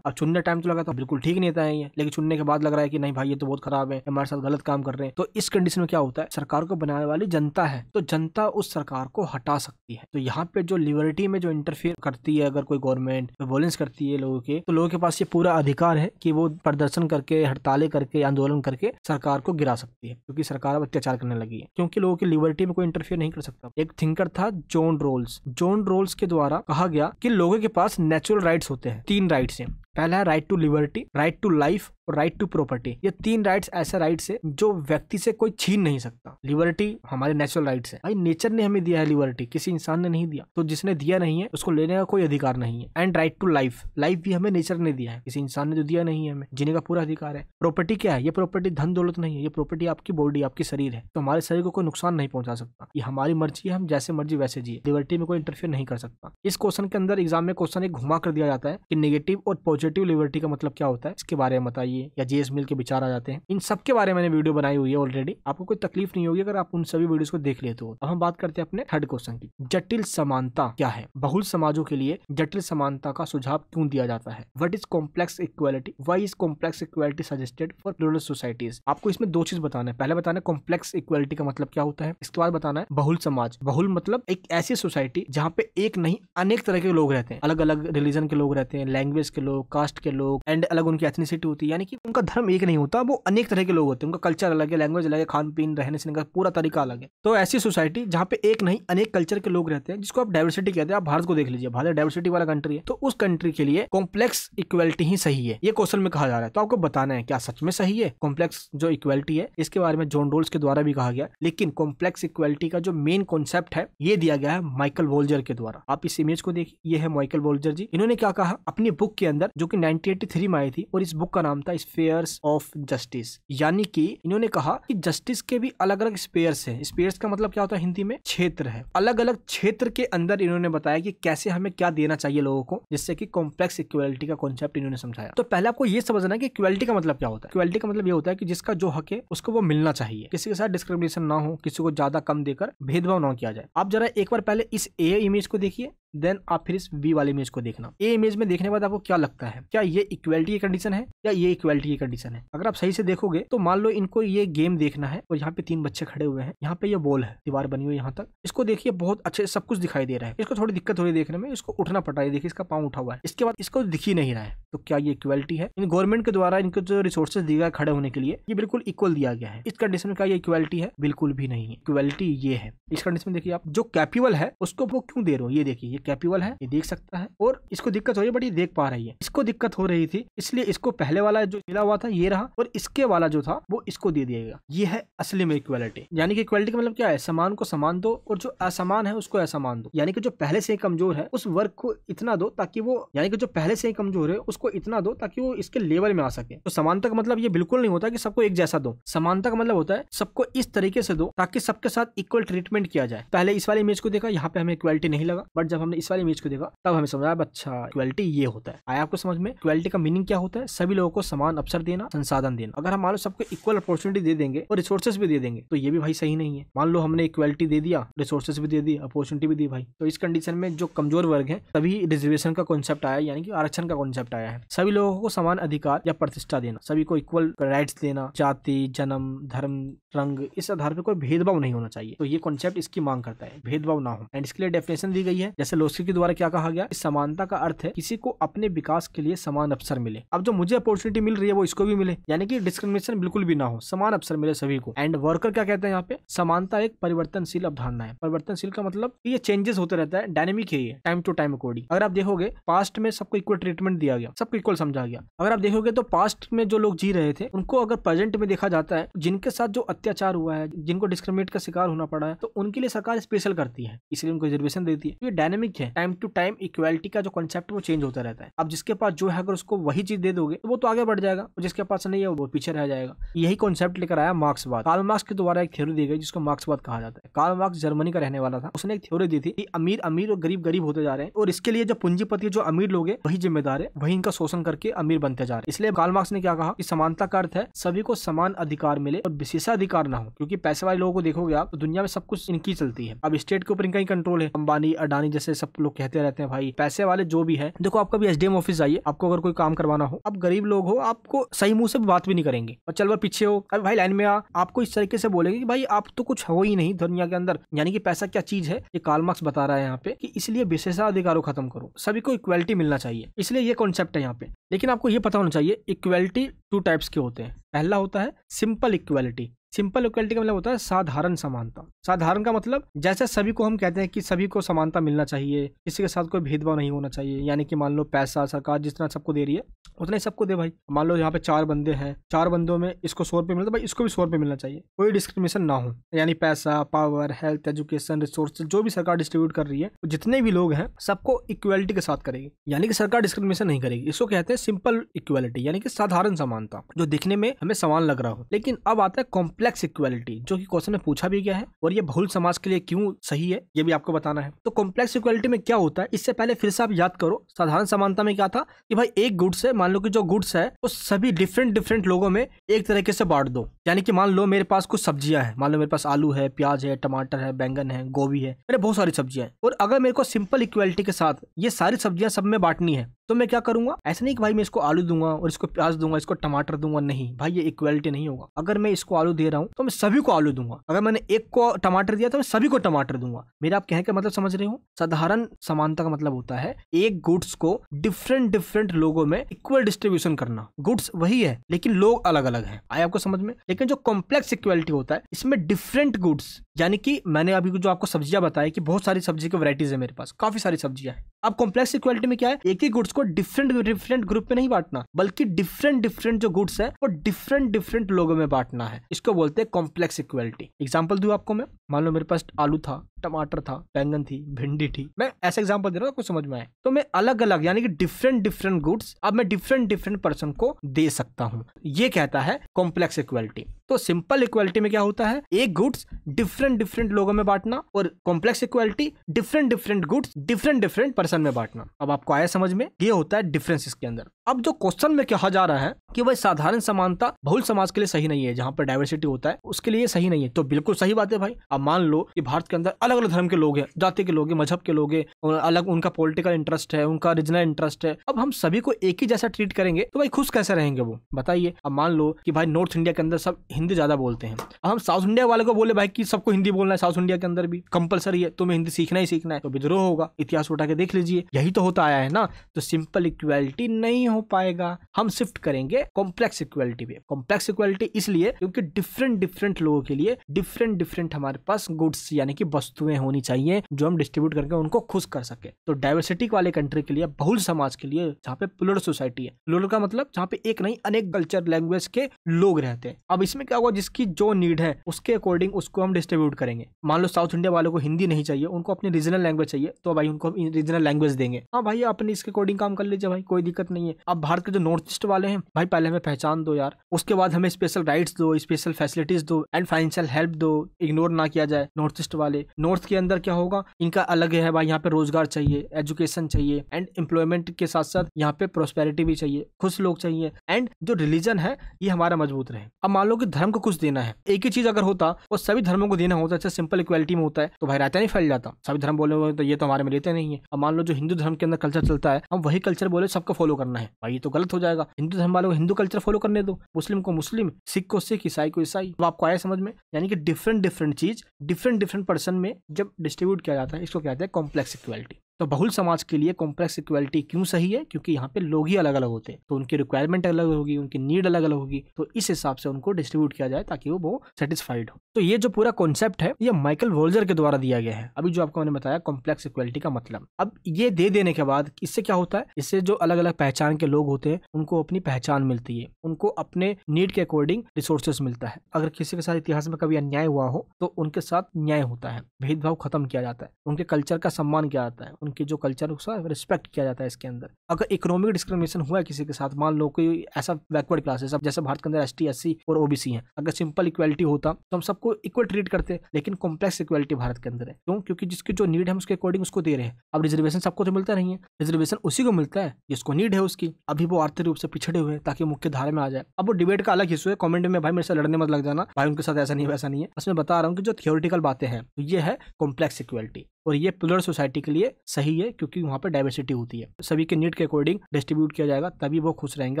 अब चुनने टाइम तो लगा था बिल्कुल ठीक नहीं था ये लेकिन चुनने के बाद लग रहा है कि नहीं भाई ये तो बहुत खराब है हमारे साथ गलत काम कर रहे हैं तो इस कंडीशन में क्या होता है सरकार को बनाने वाली जनता है तो जनता उस सरकार को हटा सकती है तो यहाँ पे जो लिबर्टी में जो इंटरफेयर करती है अगर कोई गवर्नमेंट वोलेंस करती है लोगों के तो लोगों के पास ये पूरा अधिकार है कि वो प्रदर्शन करके हड़ताले करके आंदोलन करके सरकार को गिरा सकती है क्योंकि सरकार अब अत्याचार करने लगी है क्योंकि लोगों की लिबर्टी में कोई इंटरफेयर नहीं कर सकता एक थिंकर था जोन रोल्स जोन रोल्स के द्वारा कहा गया कि लोगों के पास पास नेचुरल राइट्स होते हैं तीन राइट्स हैं पहला है right to liberty right to life और राइट टू प्रॉपर्टी ये तीन राइट्स ऐसे राइट्स है जो व्यक्ति से कोई छीन नहीं सकता लिबर्टी हमारे नेचुरल राइट्स है भाई नेचर ने हमें दिया है लिबर्टी किसी इंसान ने नहीं दिया तो जिसने दिया नहीं है उसको लेने का कोई अधिकार नहीं है and right to life life भी हमें नेचर ने दिया है किसी इंसान ने जो तो दिया नहीं है हमें जीने का पूरा अधिकार है प्रॉपर्टी क्या है ये प्रॉपर्टी धन दौलत नहीं है ये प्रॉपर्टी आपकी बॉडी आपकी शरीर है तो हमारे शरीर को कोई नुकसान नहीं पहुंचा सकता ये हमारी मर्जी है हम जैसे मर्जी वैसे जिए लिबर्टी में कोई इंटरफेयर नहीं कर सकता इस क्वेश्चन के अंदर एग्जाम में क्वेश्चन एक घुमा कर दिया जाता है कि नेगेटिव और पॉजिटिव पॉजिटिव लिबर्टी का मतलब क्या होता है इसके बारे में बताइए या जेएस मिल के विचार आ जाते हैं इन सब के बारे में मैंने वीडियो बनाई हुई है ऑलरेडी आपको कोई तकलीफ नहीं होगी अगर आप उन सभी वीडियो को देख लेते हो अब हम बात करते हैं अपने थर्ड क्वेश्चन की जटिल समानता क्या है बहुल समाजों के लिए जटिल समानता का सुझाव क्यों दिया जाता है what is complex equality why is complex equality suggested for plural societies आपको इसमें दो चीज बताना है पहले बताना है कॉम्प्लेक्स इक्वालिटी का मतलब क्या होता है इसके बाद बताना है बहुल समाज बहुल मतलब एक ऐसी सोसाइटी जहाँ पे एक नहीं अनेक तरह के लोग रहते हैं अलग अलग रिलीजन के लोग रहते हैं लैंग्वेज के लोग कास्ट के लोग एंड अलग उनकी एथनिसिटी होती है यानी कि उनका धर्म एक नहीं होता वो अनेक तरह के लोग होते हैं उनका कल्चर अलग है लैंग्वेज अलग है खान पीन रहने सहने का पूरा तरीका अलग है तो ऐसी सोसाइटी जहाँ पे एक नहीं अनेक कल्चर के लोग रहते हैं जिसको आप डायवर्सिटी कहते हैं आप भारत को देख लीजिए भारत डायवर्सिटी वाला कंट्री है तो उस कंट्री के लिए कॉम्प्लेक्स इक्वलिटी ही सही है ये क्वेश्चन में कहा जा रहा है तो आपको बताना है क्या सच में सही है कॉम्प्लेक्स जो इक्वलिटी है इसके बारे में जोन रोल्स के द्वारा भी कहा गया लेकिन कॉम्प्लेक्स इक्वलिटी का जो मेन कॉन्सेप्ट है ये दिया गया है माइकल वोल्जर के द्वारा आप इस इमेज को देखिए ये है माइकल वोल्जर जी इन्होंने क्या कहा अपनी बुक के अंदर जो कि 1983 में आई थी और इस बुक का नाम था स्पेयर्स ऑफ जस्टिस यानी कि इन्होंने कहा कि जस्टिस के भी अलग अलग स्पेयर्स हैं स्पेयर्स का मतलब क्या होता है हिंदी में क्षेत्र है अलग अलग क्षेत्र के अंदर इन्होंने बताया कि कैसे हमें क्या देना चाहिए लोगों को जिससे कि कॉम्प्लेक्स इक्वलिटी का कॉन्सेप्ट इन्होंने समझाया तो पहले आपको ये समझना है कि इक्वलिटी का मतलब क्या होता है इक्वलिटी का मतलब ये होता है कि जिसका जो हक है उसको वो मिलना चाहिए किसी के साथ डिस्क्रिमिनेशन ना हो किसी को ज्यादा कम देकर भेदभाव ना किया जाए आप जरा एक बार पहले इस ए इमेज को देखिए देन आप फिर इस बी वाले इमेज को देखना ए इमेज में देखने के बाद आपको क्या लगता है क्या ये इक्वेलिटी की कंडीशन है या ये इक्वालिटी की कंडीशन है अगर आप सही से देखोगे तो मान लो इनको ये गेम देखना है और यहाँ पे तीन बच्चे खड़े हुए हैं यहाँ पे ये बॉल है दीवार बनी हुई यहाँ तक इसको देखिए बहुत अच्छे सब कुछ दिखाई दे रहा है इसको थोड़ी दिक्कत हो रही देखने में इसको उठना पड़ रहा है देखिए इसका पाँव उठा हुआ है इसके बाद इसको दिखी नहीं रहा है तो क्या ये इक्वालिटी है इन गवर्नमेंट के द्वारा इनको जो रिसोर्सेज दिया है खड़े होने के लिए ये बिल्कुल इक्वल दिया गया है इस कंडीशन में क्या ये इक्वालिटी है बिल्कुल भी नहीं है इक्वलिटी ये है इस कंडीशन में देखिए आप जो कैपिबल है उसको वो क्यों दे रहे हो ये देखिए कैपेबल है ये देख सकता है और इसको दिक्कत हो रही है बट ये देख पा रही है इसको दिक्कत हो रही थी इसलिए इसको पहले वाला जो मिला हुआ था ये रहा और इसके वाला जो था वो इसको दे दिया ये है असली में इक्वालिटी यानी कि इक्वालिटी का मतलब क्या है समान को समान दो और जो असमान है उसको असमान दो यानी कि जो पहले से कमजोर है उस वर्ग को इतना दो ताकि वो यानी कि जो पहले से ही कमजोर है उसको इतना दो ताकि वो इसके लेवल में आ सके तो समानता का मतलब ये बिल्कुल नहीं होता कि सबको एक जैसा दो समानता का मतलब होता है सबको इस तरीके से दो ताकि सबके साथ इक्वल ट्रीटमेंट किया जाए पहले इस वाले इमेज को देखा यहाँ पे हमें इक्वालिटी नहीं लगा बट जब हम हमने इस वाली इमेज को देखा तब हमें समझ आया अच्छा क्वालिटी ये होता है आया आपको समझ में क्वालिटी का मीनिंग क्या होता है सभी लोगों को समान अवसर देना संसाधन देना अगर हम मान लो सबको इक्वल अपॉर्चुनिटी दे देंगे और रिसोर्सेस भी दे देंगे तो ये भी भाई सही नहीं है मान लो हमने इक्वालिटी दे दिया रिसोर्सेस भी दे दी अपॉर्चुनिटी भी दी भाई तो इस कंडीशन में जो कमजोर वर्ग है तभी रिजर्वेशन का कॉन्सेप्ट आया यानी कि आरक्षण का कॉन्सेप्ट आया है सभी लोगों को समान अधिकार या प्रतिष्ठा देना सभी को इक्वल राइट्स देना जाति जन्म धर्म रंग इस आधार पर कोई भेदभाव नहीं होना चाहिए तो ये कॉन्सेप्ट इसकी मांग करता है भेदभाव ना हो एंड इसके लिए डेफिनेशन दी गई है जैसे लोस्की के द्वारा क्या कहा गया इस समानता का अर्थ है किसी को अपने विकास के लिए समान अवसर मिले अब जो मुझे अपॉर्चुनिटी मिल रही है वो इसको भी मिले यानी कि डिस्क्रिमिनेशन बिल्कुल भी ना हो समान अवसर मिले सभी को एंड वर्कर क्या कहते हैं यहाँ पे समानता एक परिवर्तनशील अवधारणा है परिवर्तनशील का मतलब ये चेंजेस होते रहता है डायनेमिक है ये टाइम टू टाइम अकॉर्डिंग अगर आप देखोगे पास्ट में सबको इक्वल ट्रीटमेंट दिया गया सबको इक्वल समझा गया अगर आप देखोगे तो पास्ट में जो लोग जी रहे थे उनको अगर प्रेजेंट में देखा जाता है जिनके साथ जो अत्याचार हुआ है जिनको डिस्क्रिमिनेट का शिकार होना पड़ा है तो उनके लिए सरकार स्पेशल करती है इसलिए उनको रिजर्वेशन देती है ये डायनेमिक ठीक है टाइम टू टाइम इक्वालिटी का जो कॉन्सेप्ट वो चेंज होता रहता है अब जिसके पास जो है अगर उसको वही चीज दे दोगे तो वो तो आगे बढ़ जाएगा जिसके पास नहीं है वो पीछे रह जाएगा यही कॉन्सेप्ट लेकर आया मार्क्सवाद कार्ल मार्क्स के द्वारा एक थ्योरी दी गई जिसको मार्क्सवाद कहा जाता है कार्ल मार्क्स जर्मनी का रहने वाला था उसने एक थ्योरी दी थी कि अमीर अमीर और गरीब गरीब होते जा रहे हैं और इसके लिए जो पूंजीपति जो अमीर लोग हैं वही जिम्मेदार है वही इनका शोषण करके अमीर बनते जा रहे हैं इसलिए कार्ल मार्क्स ने क्या कहा कि समानता का अर्थ है सभी को समान अधिकार मिले और विशेषाधिकार ना हो क्योंकि पैसे वाले लोगों को देखोगे आप तो दुनिया में सब कुछ इनकी चलती है अब स्टेट के ऊपर इनका ही कंट्रोल है अंबानी अडानी जैसे सब लोग कहते रहते हैं भाई पैसे वाले जो भी है देखो आप कभी एस ऑफिस जाइए आपको अगर कोई काम करवाना हो आप गरीब लोग हो आपको सही मुंह से बात भी नहीं करेंगे और चल बार पीछे हो अरे भाई लाइन में आ आपको इस तरीके से बोलेंगे कि भाई आप तो कुछ हो ही नहीं दुनिया के अंदर यानी कि पैसा क्या चीज है ये कालमार्क्स मार्क्स बता रहा है यहाँ पे कि इसलिए विशेषाधिकारों खत्म करो सभी को इक्वलिटी मिलना चाहिए इसलिए ये कॉन्सेप्ट है यहाँ पे लेकिन आपको ये पता होना चाहिए इक्वलिटी टू टाइप्स के होते हैं पहला होता है सिंपल इक्वलिटी सिंपल इक्वलिटी का मतलब होता है साधारण समानता साधारण का मतलब जैसे सभी को हम कहते हैं कि सभी को समानता मिलना चाहिए किसी के साथ कोई भेदभाव नहीं होना चाहिए यानी कि मान लो पैसा सरकार जितना सबको दे रही है उतना ही सबको दे भाई मान लो यहाँ पे चार बंदे हैं चार बंदों में इसको सौ रुपये मिलता भाई इसको भी सौ रुपये मिलना चाहिए कोई डिस्क्रिमिनेशन ना हो यानी पैसा पावर हेल्थ एजुकेशन रिसोर्स जो भी सरकार डिस्ट्रीब्यूट कर रही है तो जितने भी लोग हैं सबको इक्वलिटी के साथ करेगी यानी कि सरकार डिस्क्रिमिनेशन नहीं करेगी इसको कहते हैं सिंपल इक्वलिटी यानी कि साधारण समानता जो दिखने में हमें समान लग रहा हो लेकिन अब आता है कॉम्प्लेक्स कॉम्प्लेक्स इक्वालिटी जो कि क्वेश्चन में पूछा भी गया है और ये बहुल समाज के लिए क्यों सही है ये भी आपको बताना है तो कॉम्प्लेक्स इक्वालिटी में क्या होता है इससे पहले फिर से आप याद करो साधारण समानता में क्या था कि भाई एक गुड्स है मान लो कि जो गुड्स है वो सभी डिफरेंट डिफरेंट लोगों में एक तरीके से बांट दो यानी कि मान लो मेरे पास कुछ सब्जियां हैं मान लो मेरे पास आलू है प्याज है टमाटर है बैंगन है गोभी है मेरे बहुत सारी सब्जियां हैं और अगर मेरे को सिंपल इक्वलिटी के साथ ये सारी सब्जियां सब में बांटनी है तो मैं क्या करूंगा ऐसा नहीं कि भाई मैं इसको आलू दूंगा और इसको प्याज दूंगा इसको टमाटर दूंगा नहीं भाई ये इक्वलिटी नहीं होगा अगर मैं इसको आलू दे रहा हूँ तो मैं सभी को आलू दूंगा अगर मैंने एक को टमाटर दिया तो मैं सभी को टमाटर दूंगा मेरा आप कहने का मतलब समझ रहे हो साधारण समानता का मतलब होता है एक गुड्स को डिफरेंट डिफरेंट लोगों में इक्वल डिस्ट्रीब्यूशन करना गुड्स वही है लेकिन लोग अलग अलग है आए आपको समझ में लेकिन जो कॉम्प्लेक्स इक्वालिटी होता है इसमें डिफरेंट गुड्स यानी कि मैंने अभी जो आपको सब्जियां बताई कि बहुत सारी सब्जी की वराइटीज है मेरे पास काफी सारी सब्जियां हैं अब कॉम्प्लेक्स इक्वालिटी में क्या है एक ही गुड्स को डिफरेंट डिफरेंट ग्रुप में नहीं बांटना बल्कि डिफरेंट डिफरेंट जो गुड्स है वो डिफरेंट डिफरेंट लोगों में बांटना है इसको बोलते हैं कॉम्प्लेक्स इक्वालिटी एग्जाम्पल दू आपको मैं मान लो मेरे पास आलू था टमाटर था बैंगन थी भिंडी थी मैं ऐसे एग्जाम्पल दे रहा हूँ कुछ समझ में आए तो मैं अलग अलग यानी कि डिफरेंट डिफरेंट गुड्स अब मैं डिफरेंट डिफरेंट पर्सन को दे सकता हूँ ये कहता है कॉम्प्लेक्स इक्वालिटी तो सिंपल इक्वालिटी में क्या होता है एक गुड्स डिफरेंट डिफरेंट लोगों में बांटना और complex equality different different goods different different person में बांटना अब आपको आया समझ में ये होता है डिफरेंस इसके अंदर अब जो क्वेश्चन में कहा जा रहा है कि वह साधारण समानता बहुल समाज के लिए सही नहीं है जहाँ पर डाइवर्सिटी होता है उसके लिए सही नहीं है तो बिल्कुल सही बात है भाई अब मान लो कि भारत के अंदर अलग अलग धर्म के लोग हैं जाति के लोग हैं मजहब के लोग हैं अलग उनका पॉलिटिकल इंटरेस्ट है उनका रीजनल इंटरेस्ट है अब हम सभी को एक ही जैसा ट्रीट करेंगे तो भाई खुश कैसे रहेंगे वो बताइए अब मान लो कि भाई नॉर्थ इंडिया के अंदर सब हिंदी ज़्यादा बोलते हैं हम साउथ इंडिया वाले को बोले भाई कि सबको हिंदी बोलना है साउथ इंडिया के अंदर भी कंपलसरी है तुम्हें हिंदी सीखना ही सीखना है तो विद्रोह होगा इतिहास उठा के देख लीजिए यही तो होता आया है ना तो सिंपल इक्वालिटी नहीं हो पाएगा हम शिफ्ट करेंगे कॉम्प्लेक्स इक्वालिटी पे कॉम्प्लेक्स इक्वालिटी इसलिए क्योंकि डिफरेंट डिफरेंट लोगों के लिए डिफरेंट डिफरेंट हमारे पास गुड्स यानी कि वस्तुएं होनी चाहिए जो हम डिस्ट्रीब्यूट करके उनको खुश कर सके तो डायवर्सिटी वाले कंट्री के लिए बहुल समाज के लिए जहाँ पे प्लोर सोसाइटी है प्लोर का मतलब जहाँ पे एक नहीं अनेक कल्चर लैंग्वेज के लोग रहते हैं अब इसमें क्या होगा जिसकी जो नीड है उसके अकॉर्डिंग उसको हम डिस्ट्रीब्यूट करेंगे मान लो साउथ इंडिया वालों को हिंदी नहीं चाहिए उनको अपनी रीजनल लैंग्वेज चाहिए तो भाई उनको रीजनल लैंग्वेज देंगे हाँ भाई अपने इसके अकॉर्डिंग काम कर लीजिए भाई कोई दिक्कत नहीं है अब भारत के जो नॉर्थ ईस्ट वाले हैं भाई पहले हमें पहचान दो यार उसके बाद हमें स्पेशल राइट्स दो स्पेशल फैसिलिटीज दो एंड फाइनेंशियल हेल्प दो इग्नोर ना किया जाए नॉर्थ ईस्ट वाले नॉर्थ के अंदर क्या होगा इनका अलग है भाई यहाँ पे रोजगार चाहिए एजुकेशन चाहिए एंड एम्प्लॉयमेंट के साथ साथ यहाँ पे प्रोस्पेरिटी भी चाहिए खुश लोग चाहिए एंड जो रिलीजन है ये हमारा मजबूत रहे अब मान लो कि धर्म को कुछ देना है एक ही चीज अगर होता वो सभी धर्मों को देना होता है सिंपल इक्वालिटी में होता है तो भाई रायता नहीं फैल जाता सभी धर्म बोले तो ये तो हमारे में लेते नहीं है अब मान लो जो हिंदू धर्म के अंदर कल्चर चलता है हम वही कल्चर बोले सबको फॉलो करना है भाई ये तो गलत हो जाएगा हिंदू धर्म वालों को हिंदू कल्चर फॉलो करने दो मुस्लिम को मुस्लिम सिख को सिख ईसाई को ईसाई तो आपको आया समझ में यानी कि डिफरेंट डिफरेंट चीज डिफरेंट डिफरेंट पर्सन में जब डिस्ट्रीब्यूट किया जाता है इसको कहते हैं कॉम्प्लेक्स इक्वालिटी तो बहुल समाज के लिए कॉम्प्लेक्स इक्वलिटी क्यों सही है क्योंकि यहाँ पे लोग ही अलग अलग होते हैं तो उनकी रिक्वायरमेंट अलग होगी उनकी नीड अलग अलग होगी तो इस हिसाब से उनको डिस्ट्रीब्यूट किया जाए ताकि वो वो सेटिस्फाइड हो तो ये जो पूरा कॉन्सेप्ट है ये माइकल वोल्जर के द्वारा दिया गया है अभी जो आपको मैंने बताया कॉम्प्लेक्स इक्वलिटी का मतलब अब ये दे देने के बाद इससे क्या होता है इससे जो अलग अलग पहचान के लोग होते हैं उनको अपनी पहचान मिलती है उनको अपने नीड के अकॉर्डिंग रिसोर्सेस मिलता है अगर किसी के साथ इतिहास में कभी अन्याय हुआ हो तो उनके साथ न्याय होता है भेदभाव खत्म किया जाता है उनके कल्चर का सम्मान किया जाता है उनके जो कल्चर उसका रिस्पेक्ट किया जाता है इसके अंदर अगर इकोनॉमिक डिस्क्रिमिनेशन हुआ है किसी के साथ मान लो कोई ऐसा बैकवर्ड है सब जैसे भारत के अंदर एस टी और ओबीसी है अगर सिंपल इक्वलिटी होता तो हम सबको इक्वल ट्रीट करते लेकिन कॉम्प्लेक्स इक्वलिटी भारत के अंदर है क्यों क्योंकि जिसकी जो नीड है उसके अकॉर्डिंग उसको दे रहे हैं अब रिजर्वेशन सबको तो मिलता नहीं है रिजर्वेशन उसी को मिलता है जिसको नीड है उसकी अभी वो आर्थिक रूप से पिछड़े हुए हैं ताकि मुख्य धारा में आ जाए अब वो डिबेट का अलग हिस्सा है कॉमेंट में भाई मेरे से लड़ने मत लग जाना भाई उनके साथ ऐसा नहीं वैसा नहीं है बस मैं बता रहा हूँ कि जो थियोरिटिकल बातें हैं ये है कॉम्प्लेक्स इक्वलिटी और ये पुलर सोसाइटी के लिए सही है क्योंकि वहाँ पर डाइवर्सिटी होती है सभी के नीड के अकॉर्डिंग डिस्ट्रीब्यूट किया जाएगा तभी वो खुश रहेंगे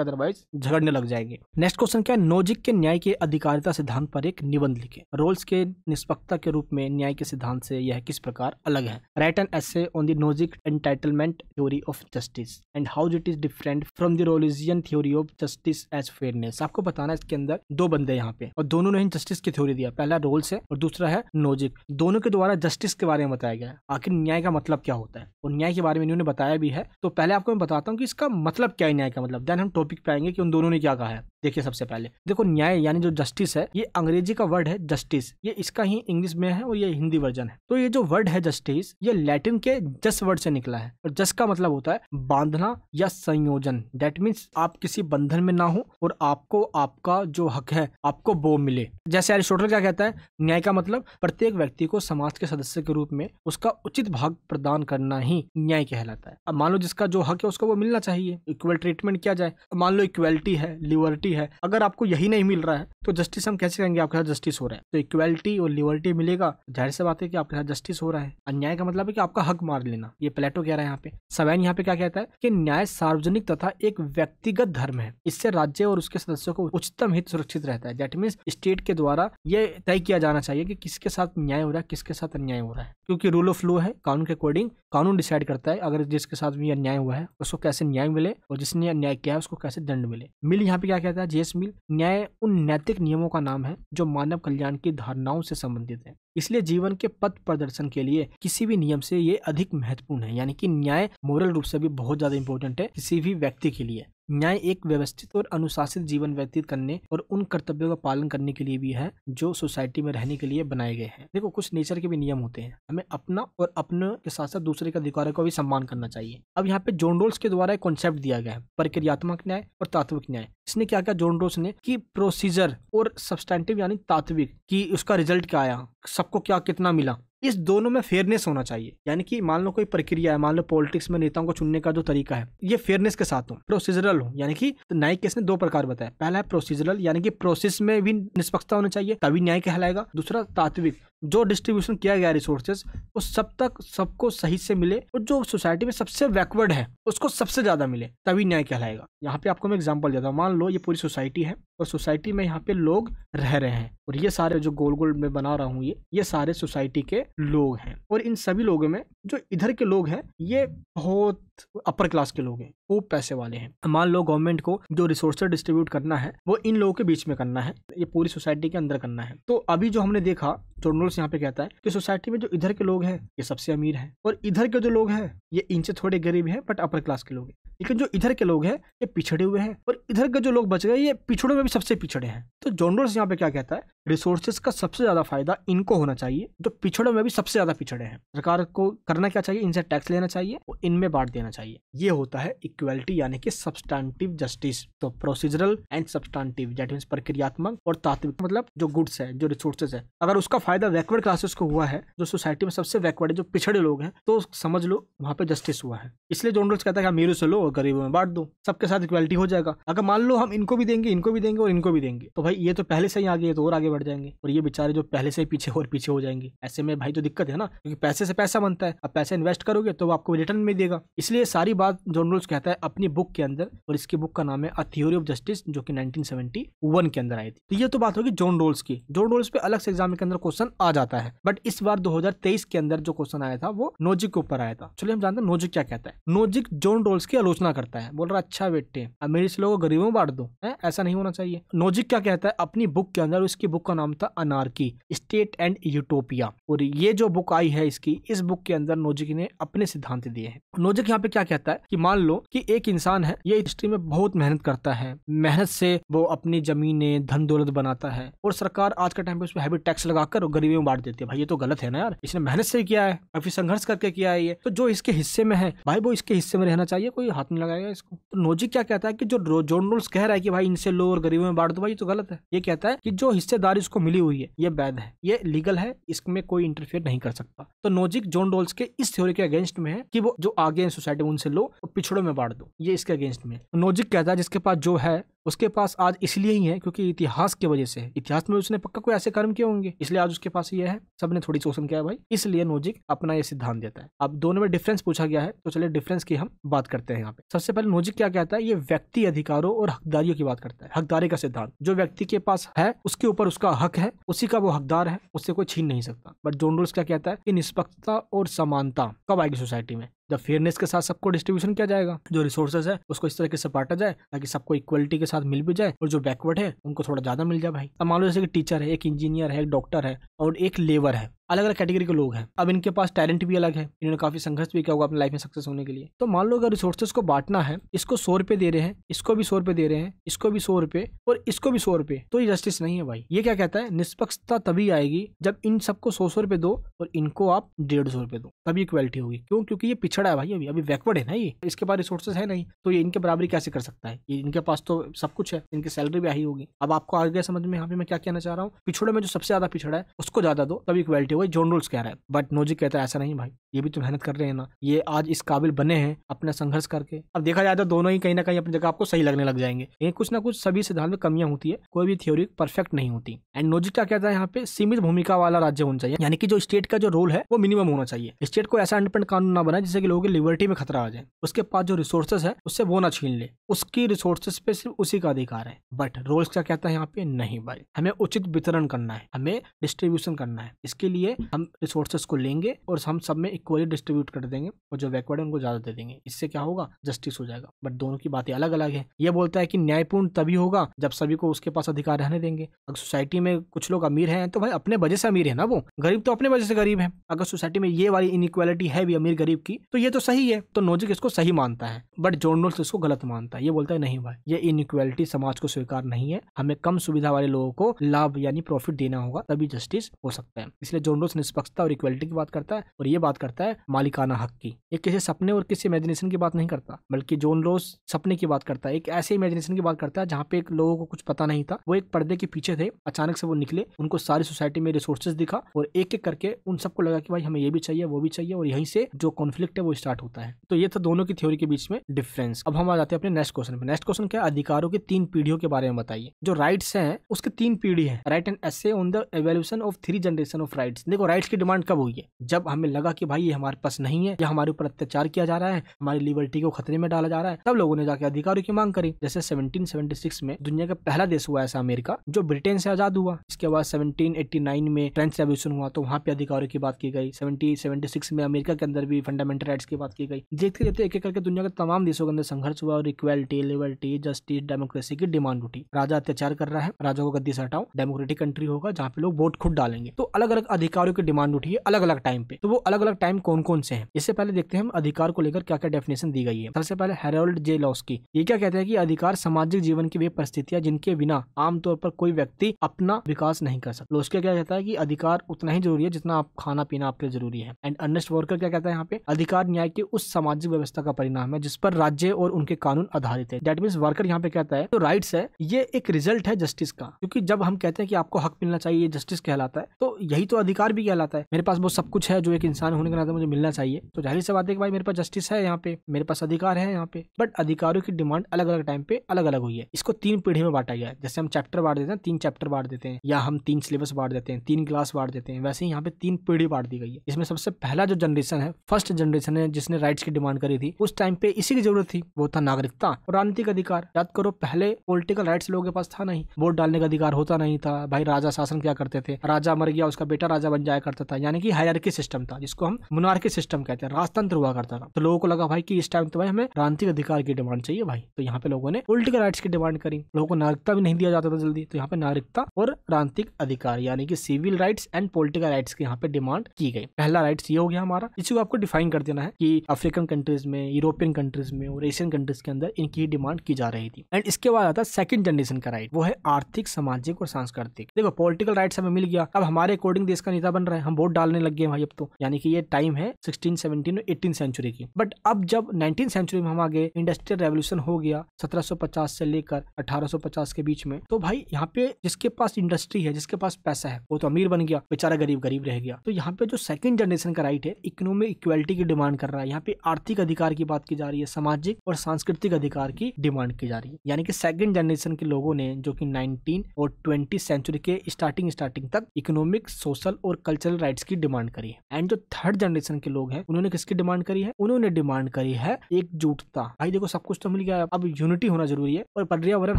अदरवाइज झगड़ने लग जाएंगे नेक्स्ट क्वेश्चन क्या है नोजिक के न्याय के अधिकारिता सिद्धांत पर एक निबंध लिखे रोल्स के निष्पक्षता के रूप में न्याय के सिद्धांत से यह किस प्रकार अलग है write an essay on the Nozick entitlement theory of justice and how it is different from the Rawlsian theory of justice as fairness आपको बताना है इसके अंदर दो बंदे यहाँ पे और दोनों ने जस्टिस की थ्योरी दिया पहला रोल्स है और दूसरा है नोजिक दोनों के द्वारा जस्टिस के बारे में बताया गया है आखिर न्याय का मतलब क्या होता है और न्याय के बारे में इन्होंने बताया भी है तो पहले आपको मैं बताता हूँ कि इसका मतलब क्या है न्याय का मतलब देन हम टॉपिक पे आएंगे कि उन दोनों ने क्या कहा है देखिए सबसे पहले देखो न्याय यानी जो जस्टिस है ये अंग्रेजी का वर्ड है जस्टिस ये इसका ही इंग्लिश में है और ये हिंदी वर्जन है तो ये जो वर्ड है जस्टिस ये लैटिन के जस वर्ड से निकला है और जस का मतलब होता है बांधना या संयोजन डेट मीन्स आप किसी बंधन में ना हो और आपको आपका जो हक है आपको वो मिले जैसे एरिस्टोटल क्या कहता है न्याय का मतलब प्रत्येक व्यक्ति को समाज के सदस्य के रूप में उस उसका उचित भाग प्रदान करना ही न्याय कहलाता है अब मान लो जिसका जो हक है उसको वो मिलना चाहिए इक्वल ट्रीटमेंट किया जाए मान लो इक्वलिटी है लिबर्टी है अगर आपको यही नहीं मिल रहा है तो जस्टिस हम कैसे कहेंगे आपके साथ जस्टिस हो रहा है तो इक्वलिटी और लिबर्टी मिलेगा जाहिर से बात है कि आपके साथ जस्टिस हो रहा है अन्याय का मतलब है कि आपका हक मार लेना ये प्लेटो कह रहा है यहाँ पे सवैन यहाँ पे क्या कहता है कि न्याय सार्वजनिक तथा एक व्यक्तिगत धर्म है इससे राज्य और उसके सदस्यों को उच्चतम हित सुरक्षित रहता है दैट मीन स्टेट के द्वारा ये तय किया जाना चाहिए कि किसके साथ न्याय हो रहा है किसके साथ अन्याय हो रहा है क्योंकि रूल ऑफ लॉ है कानून के अकॉर्डिंग कानून डिसाइड करता है अगर जिसके साथ भी अन्याय हुआ है उसको कैसे न्याय मिले और जिसने अन्याय किया है उसको कैसे दंड मिले मिल यहाँ पे क्या कहता है जेस मिल न्याय उन नैतिक नियमों का नाम है जो मानव कल्याण की धारणाओं से संबंधित है इसलिए जीवन के पथ प्रदर्शन के लिए किसी भी नियम से ये अधिक महत्वपूर्ण है यानी कि न्याय मोरल रूप से भी बहुत ज्यादा इंपॉर्टेंट है किसी भी व्यक्ति के लिए न्याय एक व्यवस्थित और अनुशासित जीवन व्यतीत करने और उन कर्तव्यों का पालन करने के लिए भी है जो सोसाइटी में रहने के लिए बनाए गए हैं देखो कुछ नेचर के भी नियम होते हैं हमें अपना और अपने के साथ साथ दूसरे के अधिकारों का भी सम्मान करना चाहिए अब यहाँ पे जोनडोल्स के द्वारा एक कॉन्सेप्ट दिया गया है प्रक्रियात्मक न्याय और तात्विक न्याय इसने क्या क्या जोनडोल्स ने की प्रोसीजर और सब्सटैंटिव यानी तात्विक की उसका रिजल्ट क्या आया सबको क्या कितना मिला इस दोनों में फेयरनेस होना चाहिए यानी कि मान लो कोई प्रक्रिया है मान लो पॉलिटिक्स में नेताओं को चुनने का जो तरीका है ये फेयरनेस के साथ हो प्रोसीजरल हो यानी कि तो न्याय केस ने दो प्रकार बताया पहला है प्रोसीजरल यानी कि प्रोसेस में भी निष्पक्षता होना चाहिए तभी न्याय कहलाएगा दूसरा तात्विक जो डिस्ट्रीब्यूशन किया गया रिसोर्सेज वो सब तक सबको सही से मिले और जो सोसाइटी में सबसे बैकवर्ड है उसको सबसे ज्यादा मिले तभी न्याय कहलाएगा यहाँ पे आपको मैं एग्जाम्पल देता हूँ मान लो ये पूरी सोसाइटी है और सोसाइटी में यहाँ पे लोग रह रहे हैं और ये सारे जो गोल गोल में बना रहा हूँ ये ये सारे सोसाइटी के लोग हैं और इन सभी लोगों में जो इधर के लोग हैं ये बहुत अपर क्लास के लोग हैं वो पैसे वाले हैं मान लो गवर्नमेंट को जो रिसोर्सेज डिस्ट्रीब्यूट करना है वो इन लोगों के बीच में करना है ये पूरी सोसाइटी के अंदर करना है तो अभी जो हमने देखा जर्नल्स यहाँ पे कहता है कि सोसाइटी में जो इधर के लोग हैं ये सबसे अमीर है और इधर के जो लोग हैं ये इनसे थोड़े गरीब हैं बट अपर क्लास के लोग हैं लेकिन जो इधर के लोग हैं ये पिछड़े हुए हैं और इधर के जो लोग बच गए ये पिछड़ों में भी सबसे पिछड़े हैं तो जॉनडोर्स यहाँ पे क्या कहता है रिसोर्सेज का सबसे ज्यादा फायदा इनको होना चाहिए जो पिछड़ों में भी सबसे ज्यादा पिछड़े हैं सरकार को करना क्या चाहिए इनसे टैक्स लेना चाहिए और इनमें बांट देना होना चाहिए ये होता है इक्वलिटी यानी कि सब्सटैंटिव जस्टिस तो procedural and substantive that mean प्रक्रियात्मक और तात्विक मतलब जो गुड्स है जो रिसोर्सेज है अगर उसका फायदा बैकवर्ड क्लासेस को हुआ है जो सोसाइटी में सबसे बैकवर्ड है जो पिछड़े लोग हैं तो समझ लो वहाँ पे जस्टिस हुआ है इसलिए जोन रोल्स कहता है अमीरों से लो और गरीबों में बांट दो सबके साथ इक्वालिटी हो जाएगा अगर मान लो हम इनको भी देंगे इनको भी देंगे और इनको भी देंगे तो भाई ये तो पहले से ही आगे तो और आगे बढ़ जाएंगे और ये बेचारे जो पहले से ही पीछे और पीछे हो जाएंगे ऐसे में भाई तो दिक्कत है ना क्योंकि पैसे से पैसा बनता है अब पैसे इन्वेस्ट करोगे तो वो आपको रिटर्न में देगा इसलिए ये सारी बात जॉन रोल्स कहता है अपनी बुक के अंदर और इसकी बुक का नाम है अ थ्योरी ऑफ जस्टिस जो कि 1971 के अंदर आई थी तो ये तो बात होगी जॉन रोल्स की जॉन रोल्स पे अलग से एग्जाम के अंदर क्वेश्चन आ जाता है बट इस बार 2023 के अंदर जो क्वेश्चन आया था वो नोजिक के ऊपर आया था चलिए हम जानते हैं नोजिक क्या कहता है नोजिक जॉन रोल्स की आलोचना करता है बोल रहा अच्छा बेटे अमीर से लोगों गरीबों में बांट दो है ऐसा नहीं होना चाहिए नोजिक क्या कहता है अपनी बुक के अंदर उसकी बुक का नाम था अनारकी स्टेट एंड यूटोपिया और ये जो बुक आई है इसकी इस बुक के अंदर नोजिक ने अपने सिद्धांत दिए हैं नोजिक यहाँ पे क्या कहता है कि मान लो कि एक इंसान है ये इंडस्ट्री में बहुत मेहनत करता है मेहनत से वो अपनी जमीनें धन दौलत बनाता है और सरकार आज के टाइम पे उसमें हैवी टैक्स लगाकर गरीबी में बांट देती है भाई ये तो गलत है ना यार इसने मेहनत से किया है काफी संघर्ष करके किया है ये तो जो इसके हिस्से में है भाई वो इसके हिस्से में रहना चाहिए कोई हाथ नहीं लगाएगा इसको तो नोजी क्या कहता है कि जो जोन रूल्स कह रहा है कि भाई इनसे लो और गरीबों में बांट दो भाई तो गलत है ये कहता है कि जो हिस्सेदारी उसको मिली हुई है ये वैध है ये लीगल है इसमें कोई इंटरफेयर नहीं कर सकता तो नोजिक जोन रोल्स के इस थ्योरी के अगेंस्ट में है कि वो जो आगे सोसाइटी सोसाइटी उनसे लो और पिछड़ों में बांट दो ये इसके अगेंस्ट में नोजिक कहता है जिसके पास जो है उसके पास आज इसलिए ही है क्योंकि इतिहास की वजह से इतिहास में उसने पक्का कोई ऐसे कर्म किए होंगे इसलिए आज उसके पास ये है सबने थोड़ी सोचन किया भाई इसलिए नोजिक अपना ये सिद्धांत देता है अब दोनों में डिफरेंस पूछा गया है तो चलिए डिफरेंस की हम बात करते हैं यहाँ पे सबसे पहले नोजिक क्या कहता है ये व्यक्ति अधिकारों और हकदारियों की बात करता है हकदारी का सिद्धांत जो व्यक्ति के पास है उसके ऊपर उसका हक है उसी का वो हकदार है उससे कोई छीन नहीं सकता बट जोन रोल्स क्या कहता है कि निष्पक्षता और समानता कब आएगी सोसाइटी में जब फेयरनेस के साथ सबको डिस्ट्रीब्यूशन किया जाएगा जो रिसोर्सेज है उसको इस तरीके से बांटा जाए ताकि सबको इक्वलिटी के साथ मिल भी जाए और जो बैकवर्ड है उनको थोड़ा ज्यादा मिल जाए भाई अब मान लो जैसे कि टीचर है एक इंजीनियर है एक डॉक्टर है और एक लेबर है अलग अलग कैटेगरी के लोग हैं अब इनके पास टैलेंट भी अलग है इन्होंने काफी संघर्ष भी किया होगा अपनी लाइफ में सक्सेस होने के लिए तो मान लो अगर रिसोर्सेस को बांटना है इसको सौ रुपए दे रहे हैं इसको भी सौ रुपए दे रहे हैं इसको भी सौ रुपए और इसको भी सौ रुपए तो ये जस्टिस नहीं है भाई ये क्या कहता है निष्पक्षता तभी आएगी जब इन सबको सौ सौ रुपए दो और इनको आप डेढ़ सौ रुपए दो तभी इक्वालिटी होगी क्यों क्योंकि ये पिछड़ा है भाई अभी अभी बैकवर्ड है ना ये इसके पास रिसोर्सेस है नहीं तो ये इनके बराबरी कैसे कर सकता है ये इनके पास तो सब कुछ है इनकी सैलरी भी आई होगी अब आपको आगे समझ में यहाँ पे मैं क्या कहना चाह रहा हूँ पिछड़े में जो सबसे ज्यादा पिछड़ा है उसको ज्यादा दो तभी इक्वालिटी वही जोन रूल्स कह रहा है बट नोजिक कहता है ऐसा नहीं भाई ये भी तो मेहनत कर रहे हैं ना ये आज इस काबिल बने हैं अपना संघर्ष करके अब देखा जाए तो दोनों ही कहीं ना कहीं अपनी जगह आपको सही लगने लग जाएंगे लेकिन कुछ ना कुछ सभी सिद्धांत में कमियां होती है कोई भी थ्योरी परफेक्ट नहीं होती एंड नोजिक क्या कहता है यहाँ पे सीमित भूमिका वाला राज्य होना चाहिए यानी कि जो स्टेट का जो रोल है वो मिनिमम होना चाहिए स्टेट को ऐसा इंडिपेंड कानून ना बनाए जिससे कि लोगों की लिबर्टी में खतरा आ जाए उसके पास जो रिसोर्सेस है उससे वो ना छीन ले उसकी रिसोर्सेस पे सिर्फ उसी का अधिकार है बट रोल्स क्या कहता है यहाँ पे नहीं भाई हमें उचित वितरण करना है हमें डिस्ट्रीब्यूशन करना है इसके लिए से हम रिसोर्सेस को लेंगे और हम सब में इक्वली डिस्ट्रीब्यूट कर देंगे और जो बैकवर्ड है उनको ज्यादा दे देंगे इससे क्या होगा जस्टिस हो जाएगा बट दोनों की बातें अलग अलग है ये बोलता है कि न्यायपूर्ण तभी होगा जब सभी को उसके पास अधिकार रहने देंगे अगर सोसाइटी में कुछ लोग अमीर हैं तो भाई अपने वजह से अमीर है ना वो गरीब तो अपने वजह से गरीब है अगर सोसाइटी में ये वाली इनक्वालिटी है भी अमीर गरीब की तो ये तो सही है तो नोजिक इसको सही मानता है बट जॉर्नल्स इसको गलत मानता है ये बोलता है नहीं भाई ये इनक्वालिटी समाज को स्वीकार नहीं है हमें कम सुविधा वाले लोगों को लाभ यानी प्रॉफिट देना होगा तभी जस्टिस हो सकता है इसलिए जॉर्नल से निष्पक्षता और इक्वलिटी की बात करता है और ये बात करता है मालिकाना हक की ये किसी सपने और किसी इमेजिनेशन की बात नहीं करता बल्कि जोन रोज सपने की बात करता है एक ऐसे इमेजिनेशन की बात करता है जहाँ पे एक लोगों को कुछ पता नहीं था वो एक पर्दे के पीछे थे अचानक से वो निकले उनको सारी सोसाइटी में रिसोर्सेज दिखा और एक एक करके उन सबको लगा कि भाई हमें ये भी चाहिए वो भी चाहिए और यहीं से जो कॉन्फ्लिक्ट है वो स्टार्ट होता है तो ये था दोनों की थ्योरी के बीच में डिफरेंस अब हम आ जाते हैं अपने नेक्स्ट क्वेश्चन पे नेक्स्ट क्वेश्चन क्या अधिकारों की तीन पीढ़ियों के बारे में बताइए जो राइट्स हैं उसके तीन पीढ़ी है write an essay on the evolution of three generation of right rights देखो राइट्स की डिमांड कब हुई है जब हमें लगा कि भाई ये हमारे पास नहीं है या हमारे ऊपर अत्याचार किया जा रहा है हमारी लिबर्टी को खतरे में डाला जा रहा है तब लोगों ने जाके अधिकारों की मांग करी जैसे 1776 में दुनिया का पहला देश हुआ ऐसा अमेरिका जो ब्रिटेन से आजाद हुआ इसके बाद सेवनटीन में फ्रेंच रेवल्यूशन हुआ तो वहां पे अधिकारों की बात की गई 1776 में अमेरिका के अंदर भी फंडामेंटल राइट्स की बात की गई देखते देखते एक एक करके दुनिया के तमाम देशों के अंदर संघर्ष हुआ और इक्वलिटी लिबर्टी जस्टिस डेमोक्रेसी की डिमांड उठी राजा अत्याचार कर रहा है राजा को गद्दी से हटाओ डेमोक्रेटिक कंट्री होगा जहाँ पे लोग वोट खुद डालेंगे तो अलग अलग अधिकार अधिकारों की डिमांड उठी है अलग अलग टाइम पे तो वो अलग अलग टाइम कौन कौन से हैं इससे पहले देखते हैं हम अधिकार को लेकर क्या क्या डेफिनेशन दी गई है सबसे पहले हेरोल्ड जे की ये क्या कहते हैं कि अधिकार सामाजिक जीवन की वे परिस्थितियां जिनके बिना आमतौर पर कोई व्यक्ति अपना विकास नहीं कर सकता लॉस्की क्या कहता है की अधिकार उतना ही जरूरी है जितना आप खाना पीना आपके लिए जरूरी है एंड अर्नेस्ट वर्कर क्या कहता है यहाँ पे अधिकार न्याय की उस सामाजिक व्यवस्था का परिणाम है जिस पर राज्य और उनके कानून आधारित है दैट मीन वर्कर यहाँ पे कहता है तो राइट है ये एक रिजल्ट है जस्टिस का क्योंकि जब हम कहते हैं कि आपको हक मिलना चाहिए जस्टिस कहलाता है तो यही तो अधिकार अधिकार भी कहलाता है मेरे पास वो सब कुछ है जो एक इंसान होने के नाते मुझे मिलना चाहिए तो जाहिर से बात है कि भाई मेरे पास जस्टिस है यहाँ पे मेरे पास अधिकार है यहाँ पे बट अधिकारों की डिमांड अलग अलग टाइम पे अलग अलग हुई है इसको तीन पीढ़ी में बांटा गया है जैसे हम चैप्टर बांट देते हैं तीन चैप्टर बांट देते हैं या हम तीन सिलेबस बांट देते हैं तीन क्लास बांट देते हैं वैसे ही यहाँ पे तीन पीढ़ी बांट दी गई है इसमें सबसे पहला जो जनरेशन है फर्स्ट जनरेशन है जिसने राइट्स की डिमांड करी थी उस टाइम पे इसी की जरूरत थी वो था नागरिकता और राजनीतिक अधिकार याद करो पहले पोलिटिकल राइट्स लोगों के पास था नहीं वोट डालने का अधिकार होता नहीं था भाई राजा शासन क्या करते थे राजा मर गया उसका बेटा राजा राजा बन जाया करता था यानी कि हायरकी सिस्टम था जिसको हम मुनारकी सिस्टम कहते हैं राजतंत्र हुआ करता था तो लोगों को लगा भाई कि इस टाइम तो भाई हमें क्रांति अधिकार की डिमांड चाहिए भाई तो यहाँ पे लोगों ने पोलिटिकल राइट्स की डिमांड करी लोगों को नागरिकता भी नहीं दिया जाता था जल्दी तो यहाँ पे नागरिकता और क्रांतिक अधिकार यानी कि civil rights and political rights की यहाँ पे डिमांड की गई पहला राइट्स ये हो गया हमारा इसी को आपको डिफाइन कर देना है कि अफ्रीकन कंट्रीज में यूरोपियन कंट्रीज में और एशियन कंट्रीज के अंदर इनकी डिमांड की जा रही थी एंड इसके बाद आता है सेकंड जनरेशन का राइट वो है आर्थिक सामाजिक और सांस्कृतिक देखो पोलिटिकल राइट्स हमें मिल गया अब हमारे अकॉर्डिंग देश का नेता बन रहे हैं हम वोट डालने लग गए भाई अब तो यानी कि ये टाइम है सिक्सटीन सेवनटीन और एटीन सेंचुरी की बट अब जब नाइनटीन सेंचुरी में हम आगे इंडस्ट्रियल रेवोल्यूशन हो गया सत्रह से लेकर अठारह के बीच में तो भाई यहाँ पे जिसके पास इंडस्ट्री है जिसके पास पैसा है वो तो अमीर बन गया बेचारा गरीब गरीब रह गया तो यहाँ पे जो सेकंड जनरेशन का राइट है इकोनॉमिक इक्वलिटी की डिमांड कर रहा है यहाँ पे आर्थिक अधिकार की बात की जा रही है सामाजिक और सांस्कृतिक अधिकार की डिमांड की जा रही है यानी कि सेकंड जनरेशन के लोगों ने जो कि 19 और 20 सेंचुरी के स्टार्टिंग स्टार्टिंग तक इकोनॉमिक सोशल और और कल्चरल राइट्स की डिमांड करी है एंड जो थर्ड जनरेशन के लोग हैं उन्होंने किसकी डिमांड करी है उन्होंने डिमांड करी है एकजुटता भाई देखो सब कुछ तो मिल गया अब यूनिटी होना जरूरी है और पर्यावरण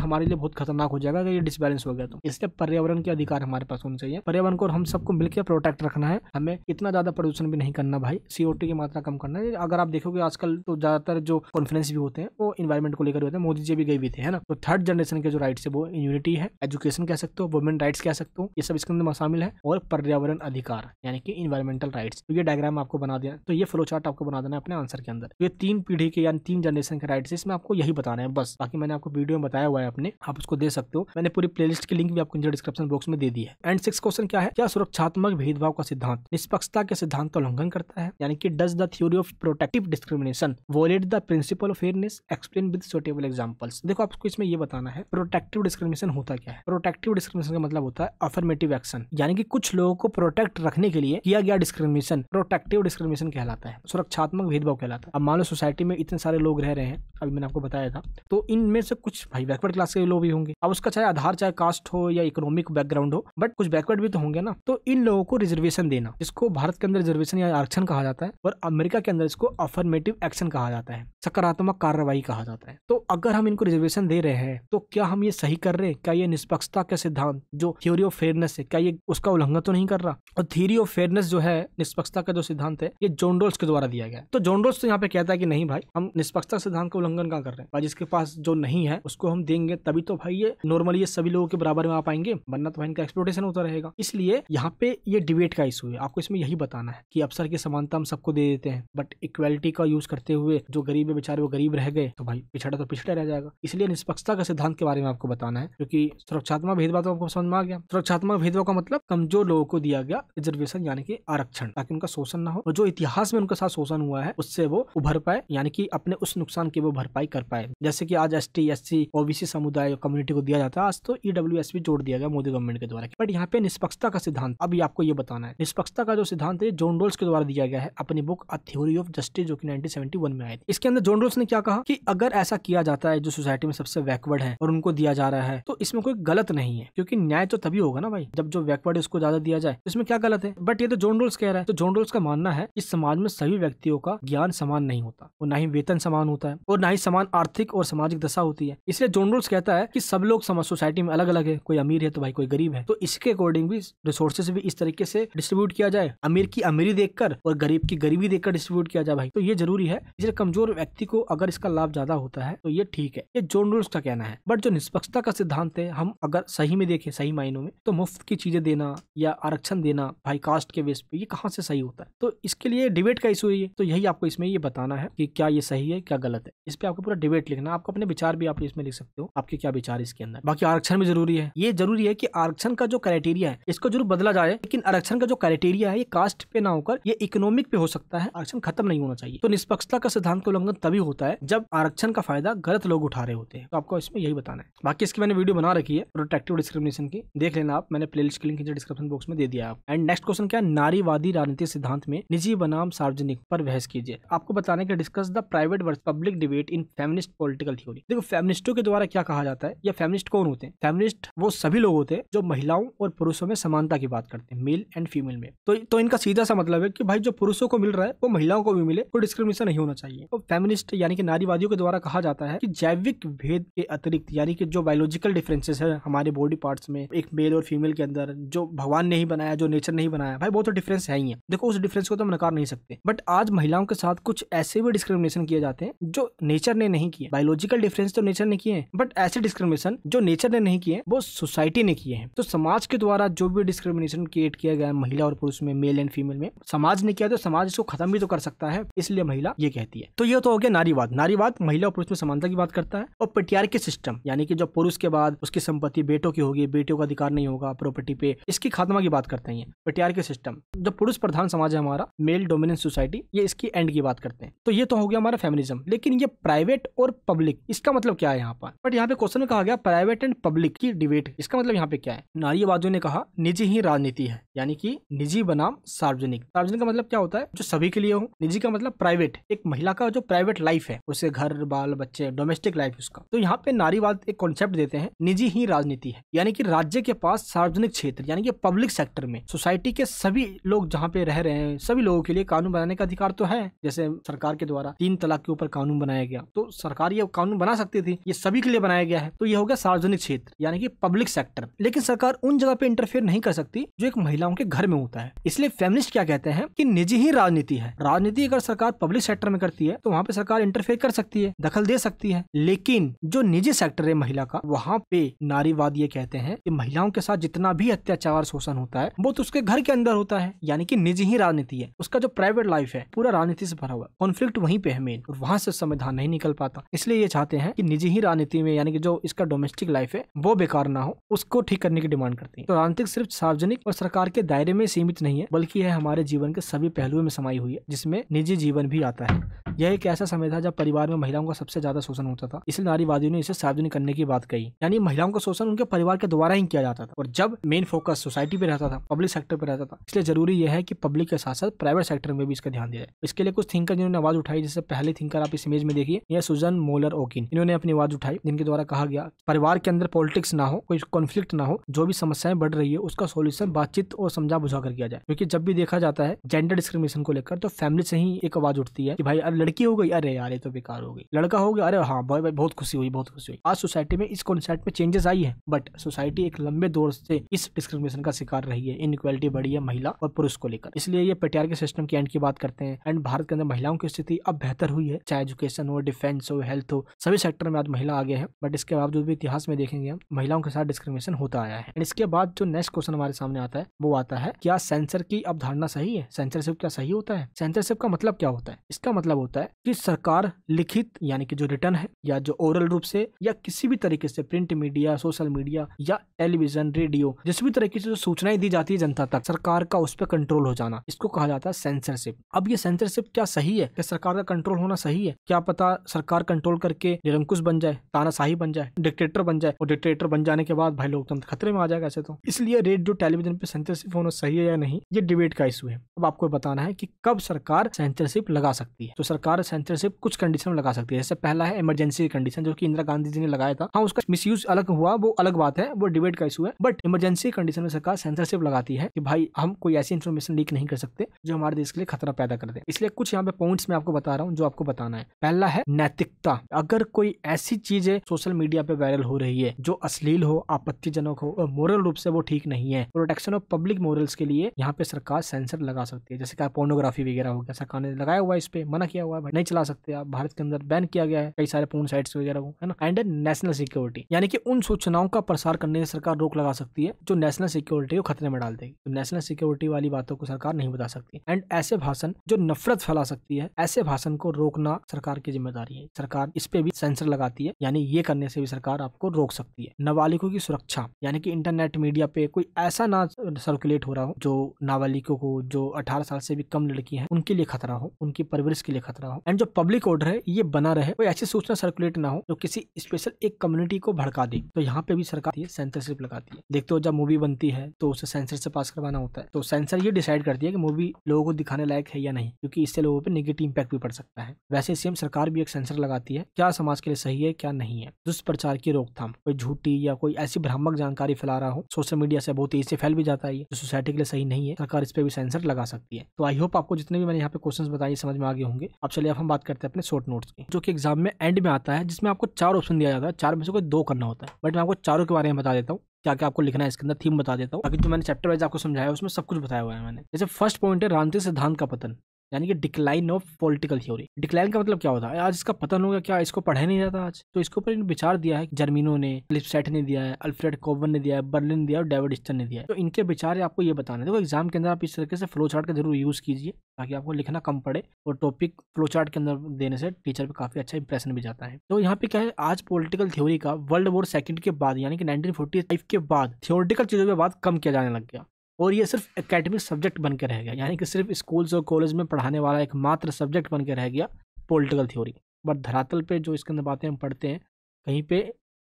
हमारे लिए बहुत खतरनाक हो जाएगा अगर ये डिसबैलेंस हो गया तो इसलिए पर्यावरण के अधिकार हमारे पास होने चाहिए पर्यावरण को हम सबको मिलकर प्रोटेक्ट रखना है हमें इतना ज्यादा प्रदूषण भी नहीं करना भाई सीओ की मात्रा कम करना है अगर आप देखोगे आजकल तो ज्यादातर जो कॉन्फ्रेंस भी होते हैं वो इन्वायरमेंट को लेकर होते हैं मोदी जी भी गए हुए थे है ना तो थर्ड जनरेशन के जो राइट्स है वो यूनिटी है एजुकेशन कह सकते हो वुमेन राइट्स कह सकते हो ये सब इसके अंदर शामिल है और पर्यावरण अधिकार यानी कि इन्वायरमेंटल राइट तो ये डायग्राम तो आपको बना देना तो ये फ्लो चार्ट आपको बना देना अपने आंसर के अंदर तो ये तीन पीढ़ी के यानी तीन जनरेशन के राइट इसमें आपको यही बताना है बस बाकी मैंने आपको वीडियो में बताया हुआ है अपने आप उसको दे सकते हो मैंने पूरी प्ले की लिंक भी आपको डिस्क्रिप्शन बॉक्स में दे दी है एंड सिक्स क्वेश्चन क्या है क्या सुरक्षात्मक भेदभाव का सिद्धांत निष्पक्षता के सिद्धांत का उल्लंघन करता है यानी कि does the theory of protective discrimination violate the principle of fairness explain with suitable examples देखो आपको इसमें यह बताना है प्रोटेक्टिव डिस्क्रिमिनेशन होता क्या है प्रोटेक्टिव डिस्क्रिमिनेशन का मतलब होता है अफर्मेटिव एक्शन यानी कि कुछ लोगों को प्रोटेक्ट रखने के लिए किया गया डिस्क्रिमिनेशन प्रोटेक्टिव डिस्क्रिमिनेशन कहलाता है सुरक्षात्मक भेदभाव कहलाता है अब मान लो सोसाइटी में इतने सारे लोग रह रहे हैं अभी मैंने आपको बताया था तो इनमें से कुछ भाई बैकवर्ड क्लास के लोग भी होंगे अब उसका चाहे आधार चाहे कास्ट हो या इकोनॉमिक बैकग्राउंड हो बट कुछ बैकवर्ड भी तो होंगे ना तो इन लोगों को रिजर्वेशन देना इसको भारत के अंदर रिजर्वेशन या आरक्षण कहा जाता है और अमेरिका के अंदर इसको अफर्मेटिव एक्शन कहा जाता है सकारात्मक कार्रवाई कहा जाता है तो अगर हम इनको रिजर्वेशन दे रहे हैं तो क्या हम ये सही कर रहे हैं क्या ये निष्पक्षता का सिद्धांत जो थ्योरी ऑफ फेयरनेस है क्या ये उसका उल्लंघन तो नहीं कर रहा दूसरा और थीरी ऑफ फेयरनेस जो है निष्पक्षता का जो सिद्धांत है ये जोनडोल्स के द्वारा दिया गया तो जोनडोल्स तो यहाँ पे कहता है कि नहीं भाई हम निष्पक्षता सिद्धांत का उल्लंघन कहाँ कर रहे हैं जिसके पास जो नहीं है उसको हम देंगे तभी तो भाई ये नॉर्मली ये सभी लोगों के बराबर में आ पाएंगे वरना तो भाई इनका एक्सप्लोटेशन होता रहेगा इसलिए यहाँ पे ये डिबेट का इशू है आपको इसमें यही बताना है कि अवसर की समानता हम सबको दे देते हैं बट इक्वेलिटी का यूज करते हुए जो गरीब है बेचारे वो गरीब रह गए तो भाई पिछड़ा तो पिछड़ा रह जाएगा इसलिए निष्पक्षता का सिद्धांत के बारे में आपको बताना है क्योंकि सुरक्षात्मक भेदभाव तो आपको समझ में आ गया सुरक्षात्मक भेदभाव का मतलब कमजोर लोगों को दिया दिया गया रिजर्वेशन यानी कि आरक्षण ताकि उनका शोषण ना हो और जो इतिहास में उनके साथ शोषण हुआ है उससे वो उभर पाए यानी कि अपने उस नुकसान की वो भरपाई कर पाए जैसे कि आज S T S C OBC समुदाय कम्युनिटी को दिया जाता है आज तो ईडब्ल्यू e एस जोड़ दिया गया मोदी गवर्नमेंट के द्वारा बट यहाँ पे निष्पक्षता का सिद्धांत अभी आपको ये बताना है निष्पक्षता का जो सिद्धांत है जोन रोल्स के द्वारा दिया गया है अपनी book a theory of justice जो कि 1971 में आए थे इसके अंदर जोन रोल्स ने क्या कहा कि अगर ऐसा किया जाता है जो सोसाइटी में सबसे बैकवर्ड है और उनको दिया जा रहा है तो इसमें कोई गलत नहीं है क्योंकि न्याय तो तभी होगा ना भाई जब जो बैकवर्ड है उसको ज्यादा दिया जाए इसमें क्या गलत है बट ये तो जोन रोल्स कह रहा है तो जोन रोल्स का मानना है इस समाज में सभी व्यक्तियों का ज्ञान समान नहीं होता और ना ही वेतन समान होता है और ना ही समान आर्थिक और सामाजिक दशा होती है इसलिए जोन रोल्स कहता है कि सब लोग समाज सोसाइटी में अलग अलग है कोई अमीर है तो भाई कोई गरीब है तो इसके अकॉर्डिंग भी रिसोर्सेज भी इस तरीके से डिस्ट्रीब्यूट किया जाए अमीर की अमीरी देखकर और गरीब की गरीबी देखकर डिस्ट्रीब्यूट किया जाए भाई तो ये जरूरी है इसलिए कमजोर व्यक्ति को अगर इसका लाभ ज्यादा होता है तो ये ठीक है ये जोन रूल्स का कहना है बट जो निष्पक्षता का सिद्धांत है हम अगर सही में देखें सही मायनों में तो मुफ्त की चीजें देना या आरक्षण देना भाई कास्ट के बेस पे ये कहाँ से सही होता है तो इसके लिए डिबेट का इशू है तो यही आपको इसमें ये बताना है कि क्या ये सही है क्या गलत है इस पर आपको पूरा डिबेट लिखना आपको अपने विचार भी आप इसमें लिख सकते हो आपके क्या विचार इसके अंदर बाकी आरक्षण भी जरूरी है ये जरूरी है कि आरक्षण का जो क्राइटेरिया है इसको जरूर बदला जाए लेकिन आरक्षण का जो क्राइटेरिया है ये कास्ट पे ना होकर ये इकोनॉमिक पे हो सकता है आरक्षण खत्म नहीं होना चाहिए तो निष्पक्षता का सिद्धांत का उल्लंघन तभी होता है जब आरक्षण का फायदा गलत लोग उठा रहे होते हैं तो आपको इसमें यही बताना है बाकी इसकी मैंने वीडियो बना रखी है प्रोटेक्टिव डिस्क्रिमिनेशन की देख लेना आप मैंने प्लेलिस्ट की लिंक डिस्क्रिप्शन बॉक्स में दे दिया आप एंड नेक्स्ट क्वेश्चन क्या नारीवादी राजनीतिक सिद्धांत में निजी बनाम सार्वजनिक पर बहस कीजिए आपको बताने का discuss the private versus public debate in feminist political theory देखो फेमिनिस्टों के द्वारा क्या कहा जाता है या फेमिनिस्ट कौन होते हैं फेमिनिस्ट वो सभी लोग होते हैं जो महिलाओं और पुरुषों में समानता की बात करते हैं मेल एंड फीमेल में तो, तो इनका सीधा सा मतलब है कि भाई जो पुरुषों को मिल रहा है वो महिलाओं को भी मिले कोई डिस्क्रिमिनेशन नहीं होना चाहिए तो फेमिनिस्ट यानी कि नारीवादियों के द्वारा कहा जाता है कि जैविक भेद के अतिरिक्त यानी कि जो बायोलॉजिकल डिफरेंसेस है हमारे बॉडी पार्ट्स में एक मेल और फीमेल के अंदर जो भगवान ने ही बनाया जो नेचर नहीं बनाया भाई बहुत तो डिफरेंस है ही है देखो उस डिफरेंस को तो हम नकार नहीं सकते बट आज महिलाओं के साथ कुछ ऐसे भी डिस्क्रिमिनेशन किए जाते हैं जो नेचर ने नहीं किए बायोलॉजिकल डिफरेंस तो नेचर ने किए हैं बट ऐसे डिस्क्रिमिनेशन जो नेचर ने नहीं किए वो सोसाइटी ने किए हैं तो समाज के द्वारा जो भी डिस्क्रिमिनेशन क्रिएट किया गया महिला और पुरुष में मेल एंड फीमेल में समाज ने किया तो समाज इसको खत्म भी तो कर सकता है इसलिए महिला ये कहती है तो ये तो हो गया नारीवाद नारीवाद महिला और पुरुष में समानता की बात करता है और पटियार के सिस्टम यानी कि जो पुरुष के बाद उसकी संपत्ति बेटों की होगी बेटियों का अधिकार नहीं होगा प्रॉपर्टी पे इसकी खात्मा की बात करते हैं सकते है पटियार के सिस्टम जो पुरुष प्रधान समाज है हमारा मेल डोमिनेंस सोसाइटी ये इसकी एंड की बात करते हैं तो ये तो हो गया हमारा फेमिनिज्म लेकिन ये प्राइवेट और पब्लिक इसका मतलब क्या है यहाँ पर बट यहाँ पे क्वेश्चन में कहा गया प्राइवेट एंड पब्लिक की डिबेट इसका मतलब यहाँ पे क्या है नारीवादियों ने कहा निजी ही राजनीति है यानी कि निजी बनाम सार्वजनिक सार्वजनिक का मतलब क्या होता है जो सभी के लिए हो निजी का मतलब प्राइवेट एक महिला का जो प्राइवेट लाइफ है उसे घर बाल बच्चे डोमेस्टिक लाइफ उसका तो यहाँ पे नारीवाद एक कॉन्सेप्ट देते हैं निजी ही राजनीति है यानी कि राज्य के पास सार्वजनिक क्षेत्र यानी कि पब्लिक सेक्टर में में सोसाइटी के सभी लोग जहाँ पे रह रहे हैं सभी लोगों के लिए कानून बनाने का अधिकार तो है जैसे सरकार के द्वारा तीन तलाक के ऊपर कानून बनाया गया तो सरकार ये कानून बना सकती थी ये सभी के लिए बनाया गया है तो ये हो गया सार्वजनिक क्षेत्र यानी कि पब्लिक सेक्टर लेकिन सरकार उन जगह पे इंटरफेयर नहीं कर सकती जो एक महिलाओं के घर में होता है इसलिए फेमिनिस्ट क्या कहते हैं कि निजी ही राजनीति है राजनीति अगर सरकार पब्लिक सेक्टर में करती है तो वहाँ पे सरकार इंटरफेयर कर सकती है दखल दे सकती है लेकिन जो निजी सेक्टर है महिला का वहाँ पे नारीवाद ये कहते हैं कि महिलाओं के साथ जितना भी अत्याचार शोषण होता है वो तो उसके घर के अंदर होता है यानी कि निजी ही राजनीति है उसका जो प्राइवेट लाइफ है पूरा राजनीति से भरा हुआ कॉन्फ्लिक्ट वहीं पे है मेन और वहां से संविधान नहीं निकल पाता इसलिए ये चाहते हैं कि निजी ही राजनीति में यानी कि जो इसका डोमेस्टिक लाइफ है वो बेकार ना हो उसको ठीक करने की डिमांड करती है तो राजनीतिक सिर्फ सार्वजनिक और सरकार के दायरे में सीमित नहीं है बल्कि यह हमारे जीवन के सभी पहलुओं में समाई हुई है जिसमें निजी जीवन भी आता है यह एक ऐसा समय था जब परिवार में महिलाओं का सबसे ज्यादा शोषण होता था इसलिए नारीवादियों ने इसे सार्वजनिक करने की बात कही यानी महिलाओं का शोषण उनके परिवार के द्वारा ही किया जाता था और जब मेन फोकस सोसाइटी पे रहता था पब्लिक सेक्टर पर रहता था इसलिए जरूरी यह है कि पब्लिक के साथ साथ प्राइवेट सेक्टर में भी इसका ध्यान दिया जाए इसके लिए कुछ थिंकर जिन्होंने आवाज उठाई जैसे पहले थिंकर आप इस इमेज में देखिए यह सुजन मोलर ओकिन इन्होंने अपनी आवाज उठाई जिनके द्वारा कहा गया परिवार के अंदर पॉलिटिक्स ना हो कोई कॉन्फ्लिक्ट ना हो जो भी समस्याएं बढ़ रही है उसका सोल्यूशन बातचीत और समझा बुझा कर किया जाए क्योंकि जब भी देखा जाता है जेंडर डिस्क्रिमिनेशन को लेकर तो फैमिली से ही एक आवाज उठती है कि भाई अरे लड़की हो गई अरे यार ये तो बेकार हो गई लड़का हो गया अरे हाँ भाई भाई बहुत खुशी हुई बहुत खुशी हुई आज सोसाइटी में इस कॉन्सेप्ट में चेंजेस आई है बट सोसाइटी एक लंबे दौर से इस डिस्क्रिमिनेशन का शिकार रही है इनक्वालिटी बढ़ी है महिला और पुरुष को लेकर इसलिए ये पेटियार के सिस्टम के एंड की बात करते हैं एंड भारत के अंदर महिलाओं की स्थिति अब बेहतर हुई है चाहे एजुकेशन हो डिफेंस हो हेल्थ हो सभी सेक्टर में आज महिला आगे है बट इसके बावजूद भी इतिहास में देखेंगे हम महिलाओं के साथ डिस्क्रिमिनेशन होता आया है एंड इसके बाद जो नेक्स्ट क्वेश्चन हमारे सामने आता है वो आता है क्या सेंसर की अवधारणा सही है सेंसरशिप क्या सही होता है सेंसरशिप का मतलब क्या होता है इसका मतलब होता है की सरकार लिखित यानी कि जो रिटर्न है या जो ओरल रूप से या किसी भी तरीके से प्रिंट मीडिया सोशल मीडिया या टेलीविजन रेडियो जिस भी तरीके से जो सूचनाएं दी जाती भारतीय जनता तक सरकार का उस पर कंट्रोल हो जाना इसको कहा जाता है सेंसरशिप अब ये सेंसरशिप क्या सही है क्या सरकार का कंट्रोल होना सही है क्या पता सरकार कंट्रोल करके निरंकुश बन जाए तानाशाही बन जाए डिक्टेटर बन जाए और डिक्टेटर बन जाने के बाद भाई लोकतंत्र खतरे में आ जाएगा ऐसे तो इसलिए रेडियो टेलीविजन पे सेंसरशिप होना सही है या नहीं ये डिबेट का इशू है अब आपको बताना है की कब सरकार सेंसरशिप लगा सकती है तो सरकार सेंसरशिप कुछ कंडीशन में लगा सकती है जैसे पहला है इमरजेंसी कंडीशन जो की इंदिरा गांधी जी ने लगाया था हाँ उसका मिस अलग हुआ वो अलग बात है वो डिबेट का इशू है बट इमरजेंसी कंडीशन में सरकार सेंसरशिप लगा आती है कि भाई हम कोई ऐसी इन्फॉर्मेशन लीक नहीं कर सकते जो हमारे देश के लिए खतरा पैदा कर दे इसलिए कुछ यहाँ पे पॉइंट्स मैं आपको बता रहा हूँ जो आपको बताना है पहला है नैतिकता अगर कोई ऐसी चीजें सोशल मीडिया पे वायरल हो रही है जो अश्लील हो आपत्तिजनक हो और मोरल रूप से वो ठीक नहीं है प्रोटेक्शन ऑफ पब्लिक मोरल्स के लिए यहाँ पे सरकार सेंसर लगा सकती है जैसे क्या पोर्नोग्राफी वगैरह हो गया सरकार ने लगाया हुआ है इस पे मना किया हुआ है नहीं चला सकते आप भारत के अंदर बैन किया गया है कई सारे पोर्न साइट्स वगैरह को है ना एंड नेशनल सिक्योरिटी यानी कि उन सूचनाओं का प्रसार करने से सरकार रोक लगा सकती है जो नेशनल सिक्योरिटी को खतरे में डाल डाल देगी तो नेशनल सिक्योरिटी वाली बातों को सरकार नहीं बता सकती एंड ऐसे भाषण जो नफरत फैला सकती है ऐसे भाषण को रोकना सरकार की जिम्मेदारी है सरकार इस पे भी सेंसर लगाती है यानी ये करने से भी सरकार आपको रोक सकती है नाबालिगों की सुरक्षा यानी कि इंटरनेट मीडिया पे कोई ऐसा ना सर्कुलेट हो रहा हो जो नाबालिकों को जो अठारह साल से भी कम लड़की है उनके लिए खतरा हो उनकी परवरिश के लिए खतरा हो एंड जो पब्लिक ऑर्डर है ये बना रहे कोई ऐसी सूचना सर्कुलेट ना हो जो किसी स्पेशल एक कम्युनिटी को भड़का दे तो यहाँ पे भी सरकार सेंसरशिप लगाती है देखते हो जब मूवी बनती है तो उसे सेंसर से पास करवाना होता है तो सेंसर ये डिसाइड करती है कि मूवी लोगों को दिखाने लायक है या नहीं क्योंकि इससे लोगों पर निगेटिव इम्पैक्ट भी पड़ सकता है वैसे सीएम सरकार भी एक सेंसर लगाती है क्या समाज के लिए सही है क्या नहीं है दुष्प्रचार की रोकथाम कोई झूठी या कोई ऐसी भ्रामक जानकारी फैला रहा हो सोशल मीडिया से बहुत तेजी से फैल भी जाता है जो तो सोसाइटी के लिए सही नहीं है सरकार इस पर भी सेंसर लगा सकती है तो आई होप आपको जितने भी मैंने यहाँ पे क्वेश्चन बताए समझ में आगे होंगे अब चलिए अब हम बात करते हैं अपने शॉर्ट नोट्स की जो कि एग्जाम में एंड में आता है जिसमें आपको चार ऑप्शन दिया जाता है चार में से कोई दो करना होता है बट मैं आपको चारों के बारे में बता देता हूँ क्या क्या आपको लिखना है इसके अंदर थीम बता देता हूँ बाकी जो मैंने चैप्टर वाइज आपको समझाया उसमें सब कुछ बताया हुआ है मैंने जैसे फर्स्ट पॉइंट है रांति सिद्धांत का पतन यानी कि decline of political theory decline का मतलब क्या होता है आज इसका पता नहीं होगा क्या इसको पढ़ा नहीं जाता आज तो इसके ऊपर विचार दिया है जर्मिनो ने लिपसेट ने दिया है अल्फ्रेड कोबन ने दिया है बर्लिन ने दिया और डेविड स्टन ने दिया है तो इनके विचार आपको ये बताना देखो एग्जाम के अंदर आप इस तरीके से फ्लो चार्ट का जरूर यूज कीजिए ताकि आपको लिखना कम पड़े और टॉपिक फ्लो चार्ट के अंदर देने से टीचर पे काफी अच्छा इंप्रेशन भी जाता है तो यहाँ पे क्या है आज पोलिटिकल थ्योरी का वर्ल्ड वॉर सेकंड के बाद यानी कि नाइनटीन के बाद थियोरटिकल चीजों के बाद कम किया जाने लग गया और ये सिर्फ एकेडमिक सब्जेक्ट बन के रह गया यानी कि सिर्फ स्कूल्स और कॉलेज में पढ़ाने वाला एक मात्र सब्जेक्ट बन के रह गया पॉलिटिकल थ्योरी बट धरातल पे जो इसके अंदर बातें हम पढ़ते हैं कहीं पे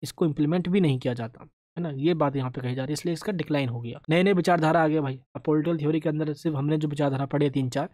इसको इम्प्लीमेंट भी नहीं किया जाता है ना ये बात यहाँ पे कही जा रही है इसलिए इसका डिक्लाइन हो गया नए नए विचारधारा आ गया भाई अब पोलिटिकल थ्योरी के अंदर सिर्फ हमने जो विचारधारा पढ़े तीन चार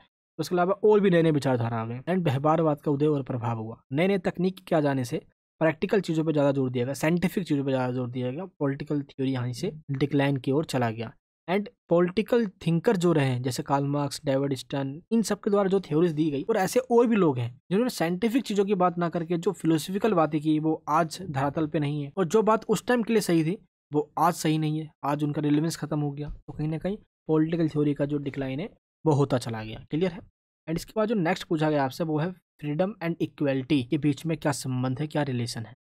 उसके अलावा और भी नए नए विचारधारा आ गए एंड व्यवहारवाद का उदय और प्रभाव हुआ नए नए तकनीक के आ जाने से प्रैक्टिकल चीज़ों पर ज़्यादा जोर दिया गया साइंटिफिक चीज़ों पर ज़्यादा जोर दिया गया पॉलिटिकल थ्योरी यहाँ से डिक्लाइन की ओर चला गया एंड पॉलिटिकल थिंकर जो रहे हैं जैसे कार्ल मार्क्स डेविड स्टन इन सब के द्वारा जो थ्योरीज दी गई और ऐसे और भी लोग हैं जिन्होंने साइंटिफिक चीजों की बात ना करके जो फिलोसफिकल बातें की वो आज धरातल पे नहीं है और जो बात उस टाइम के लिए सही थी वो आज सही नहीं है आज उनका रिलेवेंस खत्म हो गया तो कहीं ना कहीं पॉलिटिकल थ्योरी का जो डिक्लाइन है वो होता चला गया क्लियर है एंड इसके बाद जो नेक्स्ट पूछा गया आपसे वो है फ्रीडम एंड इक्वलिटी के बीच में क्या संबंध है क्या रिलेशन है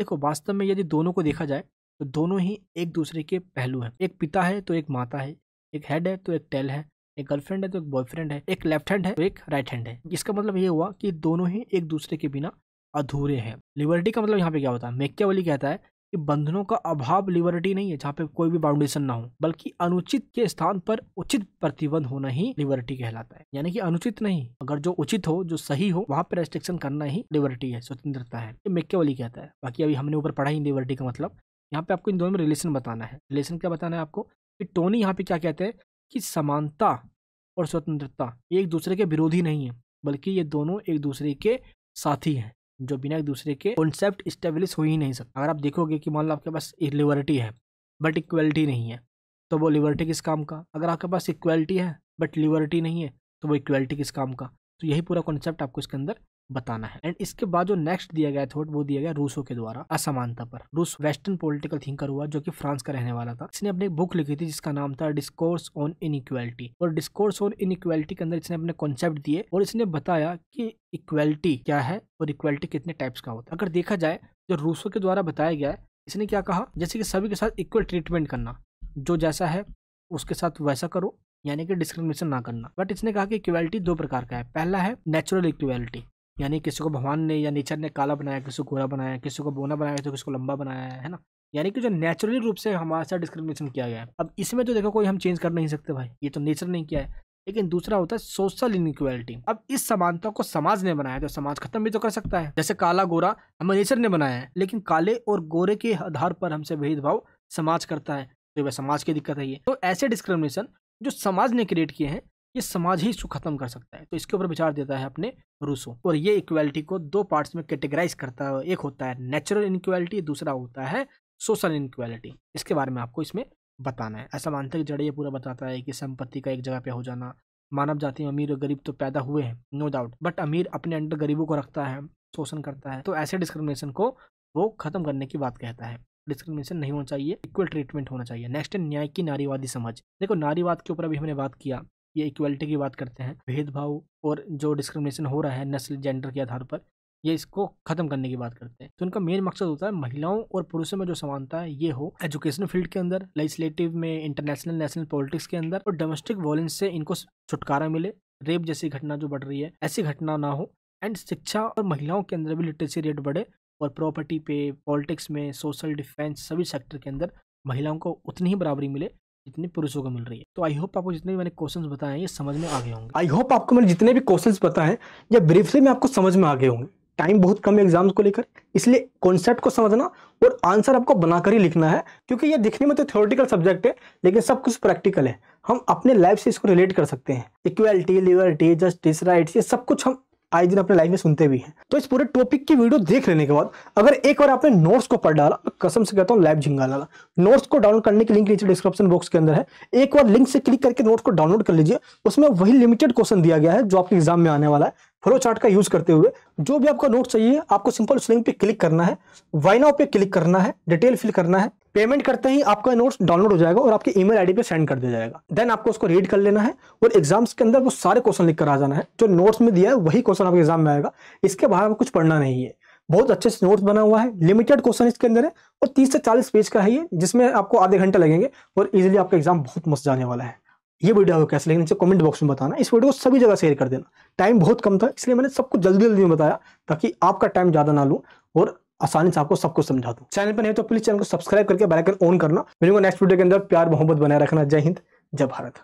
देखो वास्तव में यदि दोनों को देखा जाए तो दोनों ही एक दूसरे के पहलू हैं एक पिता है तो एक माता है एक हेड है तो एक टेल है एक गर्लफ्रेंड है तो एक बॉयफ्रेंड है एक लेफ्ट हैंड है तो एक राइट हैंड है इसका मतलब ये हुआ कि दोनों ही एक दूसरे के बिना अधूरे हैं लिबर्टी का मतलब यहाँ पे क्या होता है मेक्यावली कहता है कि बंधनों का अभाव लिबर्टी नहीं है जहाँ पे कोई भी बाउंडेशन ना हो बल्कि अनुचित के स्थान पर उचित प्रतिबंध होना ही लिबर्टी कहलाता है यानी कि अनुचित नहीं अगर जो उचित हो जो सही हो वहाँ पे रेस्ट्रिक्शन करना ही लिबर्टी है स्वतंत्रता है ये मेक्यावली कहता है बाकी अभी हमने ऊपर पढ़ा ही लिबर्टी का मतलब यहाँ पे आपको इन दोनों में रिलेशन बताना है रिलेशन क्या बताना है आपको कि टोनी यहाँ पे क्या कहते हैं कि समानता और स्वतंत्रता ये एक दूसरे के विरोधी नहीं है बल्कि ये दोनों एक दूसरे के साथी हैं जो बिना एक दूसरे के कॉन्सेप्ट इस्टेब्लिश हो ही नहीं सकता अगर आप देखोगे कि मान लो आपके पास लिबर्टी है बट इक्वलिटी नहीं है तो वो लिबर्टी किस काम का अगर आपके पास इक्वलिटी है बट लिबर्टी नहीं है तो वो इक्वलिटी किस काम का तो यही पूरा कॉन्सेप्ट आपको इसके अंदर बताना है एंड इसके बाद जो नेक्स्ट दिया गया थॉट वो दिया गया रूसो के द्वारा असमानता पर रूस वेस्टर्न पॉलिटिकल थिंकर हुआ जो कि फ्रांस का रहने वाला था इसने अपनी एक बुक लिखी थी जिसका नाम था डिस्कोर्स ऑन इनइक्वालिटी और डिस्कोर्स ऑन इनइक्वालिटी के अंदर इसने अपने कॉन्सेप्ट दिए और इसने बताया कि इक्वेलिटी क्या है और इक्वेलिटी कितने टाइप्स का होता है अगर देखा जाए जो रूसो के द्वारा बताया गया है इसने क्या कहा जैसे कि सभी के साथ इक्वल ट्रीटमेंट करना जो जैसा है उसके साथ वैसा करो यानी कि डिस्क्रिमिनेशन ना करना बट इसने कहा कि इक्वलिटी दो प्रकार का है पहला है नेचुरल इक्वलिटी यानी किसी को भगवान ने या नेचर ने काला बनाया किसी को गोरा बनाया किसी को बोना बनाया तो किसी को लंबा बनाया है, ना यानी कि जो नेचुरली रूप से हमारे साथ डिस्क्रिमिनेशन किया गया है अब इसमें तो देखो कोई हम चेंज कर नहीं सकते भाई ये तो नेचर नहीं किया है लेकिन दूसरा होता है सोशल इनक्वालिटी अब इस समानता को समाज ने बनाया तो समाज खत्म भी तो कर सकता है जैसे काला गोरा हमें नेचर ने बनाया है लेकिन काले और गोरे के आधार पर हमसे भेदभाव समाज करता है तो वह समाज की दिक्कत है ये तो ऐसे डिस्क्रिमिनेशन जो समाज ने क्रिएट किए हैं ये समाज ही इसको खत्म कर सकता है तो इसके ऊपर विचार देता है अपने रूसो और ये इक्वलिटी को दो पार्ट्स में कैटेगराइज करता है एक होता है नेचुरल इनक्वालिटी दूसरा होता है सोशल इनक्वालिटी इसके बारे में आपको इसमें बताना है ऐसा मानते हैं जड़े पूरा बताता है कि संपत्ति का एक जगह पे हो जाना मानव जाति में अमीर और गरीब तो पैदा हुए हैं नो डाउट बट अमीर अपने अंडर गरीबों को रखता है शोषण करता है तो ऐसे डिस्क्रिमिनेशन को वो खत्म करने की बात कहता है डिस्क्रिमिनेशन नहीं होना चाहिए इक्वल ट्रीटमेंट होना चाहिए नेक्स्ट है न्याय की नारीवादी समझ देखो नारीवाद के ऊपर अभी हमने बात किया या इक्वलिटी की बात करते हैं भेदभाव और जो डिस्क्रिमिनेशन हो रहा है नस्ल जेंडर के आधार पर ये इसको खत्म करने की बात करते हैं तो इनका मेन मकसद होता है महिलाओं और पुरुषों में जो समानता है ये हो एजुकेशन फील्ड के अंदर लेजिस्लेटिव में इंटरनेशनल नेशनल पॉलिटिक्स के अंदर और डोमेस्टिक वॉलेंस से इनको छुटकारा मिले रेप जैसी घटना जो बढ़ रही है ऐसी घटना ना हो एंड शिक्षा और महिलाओं के अंदर भी लिटरेसी रेट बढ़े और प्रॉपर्टी पे पॉलिटिक्स में सोशल डिफेंस सभी सेक्टर के अंदर महिलाओं को उतनी ही बराबरी मिले जितने पुरुषों को मिल रही है तो आई होप आपको जितने भी मैंने क्वेश्चन बताए ये समझ में आ गए होंगे आई होप आपको मैंने जितने भी क्वेश्चन बताए या ब्रीफली में आपको समझ में आ गए होंगे टाइम बहुत कम है एग्जाम्स को लेकर इसलिए कॉन्सेप्ट को समझना और आंसर आपको बनाकर ही लिखना है क्योंकि ये दिखने में तो थ्योरेटिकल सब्जेक्ट है लेकिन सब कुछ प्रैक्टिकल है हम अपने लाइफ से इसको रिलेट कर सकते हैं इक्वलिटी लिबर्टी जस्टिस राइट्स ये सब कुछ हम आए दिन अपने लाइफ में सुनते भी हैं तो इस पूरे टॉपिक की वीडियो देख लेने के बाद अगर एक बार आपने नोट्स को पढ़ डाला कसम से कहता हूँ लाइव झिंगा डाला नोट्स को डाउनलोड करने की लिंक नीचे डिस्क्रिप्शन बॉक्स के अंदर है एक बार लिंक से क्लिक करके नोट्स को डाउनलोड कर लीजिए उसमें वही लिमिटेड क्वेश्चन दिया गया है जो आपके एग्जाम में आने वाला है फ्लो चार्ट का यूज करते हुए जो भी आपका नोट चाहिए आपको सिंपल उस लिंक पे क्लिक करना है वाइनाओ पे क्लिक करना है डिटेल फिल करना है पेमेंट करते ही आपका नोट्स डाउनलोड हो जाएगा और आपके ईमेल आईडी पे सेंड कर दिया जाएगा देन आपको उसको रीड कर लेना है और एग्जाम्स के अंदर वो सारे क्वेश्चन लिख कर आ जाना है जो नोट्स में दिया है वही क्वेश्चन आपके एग्जाम में आएगा इसके बाहर आपको कुछ पढ़ना नहीं है बहुत अच्छे से नोट्स बना हुआ है लिमिटेड क्वेश्चन इसके अंदर है और तीस से चालीस पेज का है ये जिसमें आपको आधे घंटे लगेंगे और इजिली आपका एग्जाम बहुत मस्त जाने वाला है ये वीडियो आपको कैसे लगे नीचे कमेंट बॉक्स में बताना इस वीडियो को सभी जगह शेयर कर देना टाइम बहुत कम था इसलिए मैंने सबको जल्दी जल्दी में बताया ताकि आपका टाइम ज़्यादा ना लूँ और आसानी से आपको सब कुछ समझा दो चैनल पर नहीं तो प्लीज चैनल को सब्सक्राइब करके बैलकन ऑन करना मेरे को नेक्स्ट वीडियो के अंदर प्यार मोहब्बत बनाए रखना जय हिंद जय भारत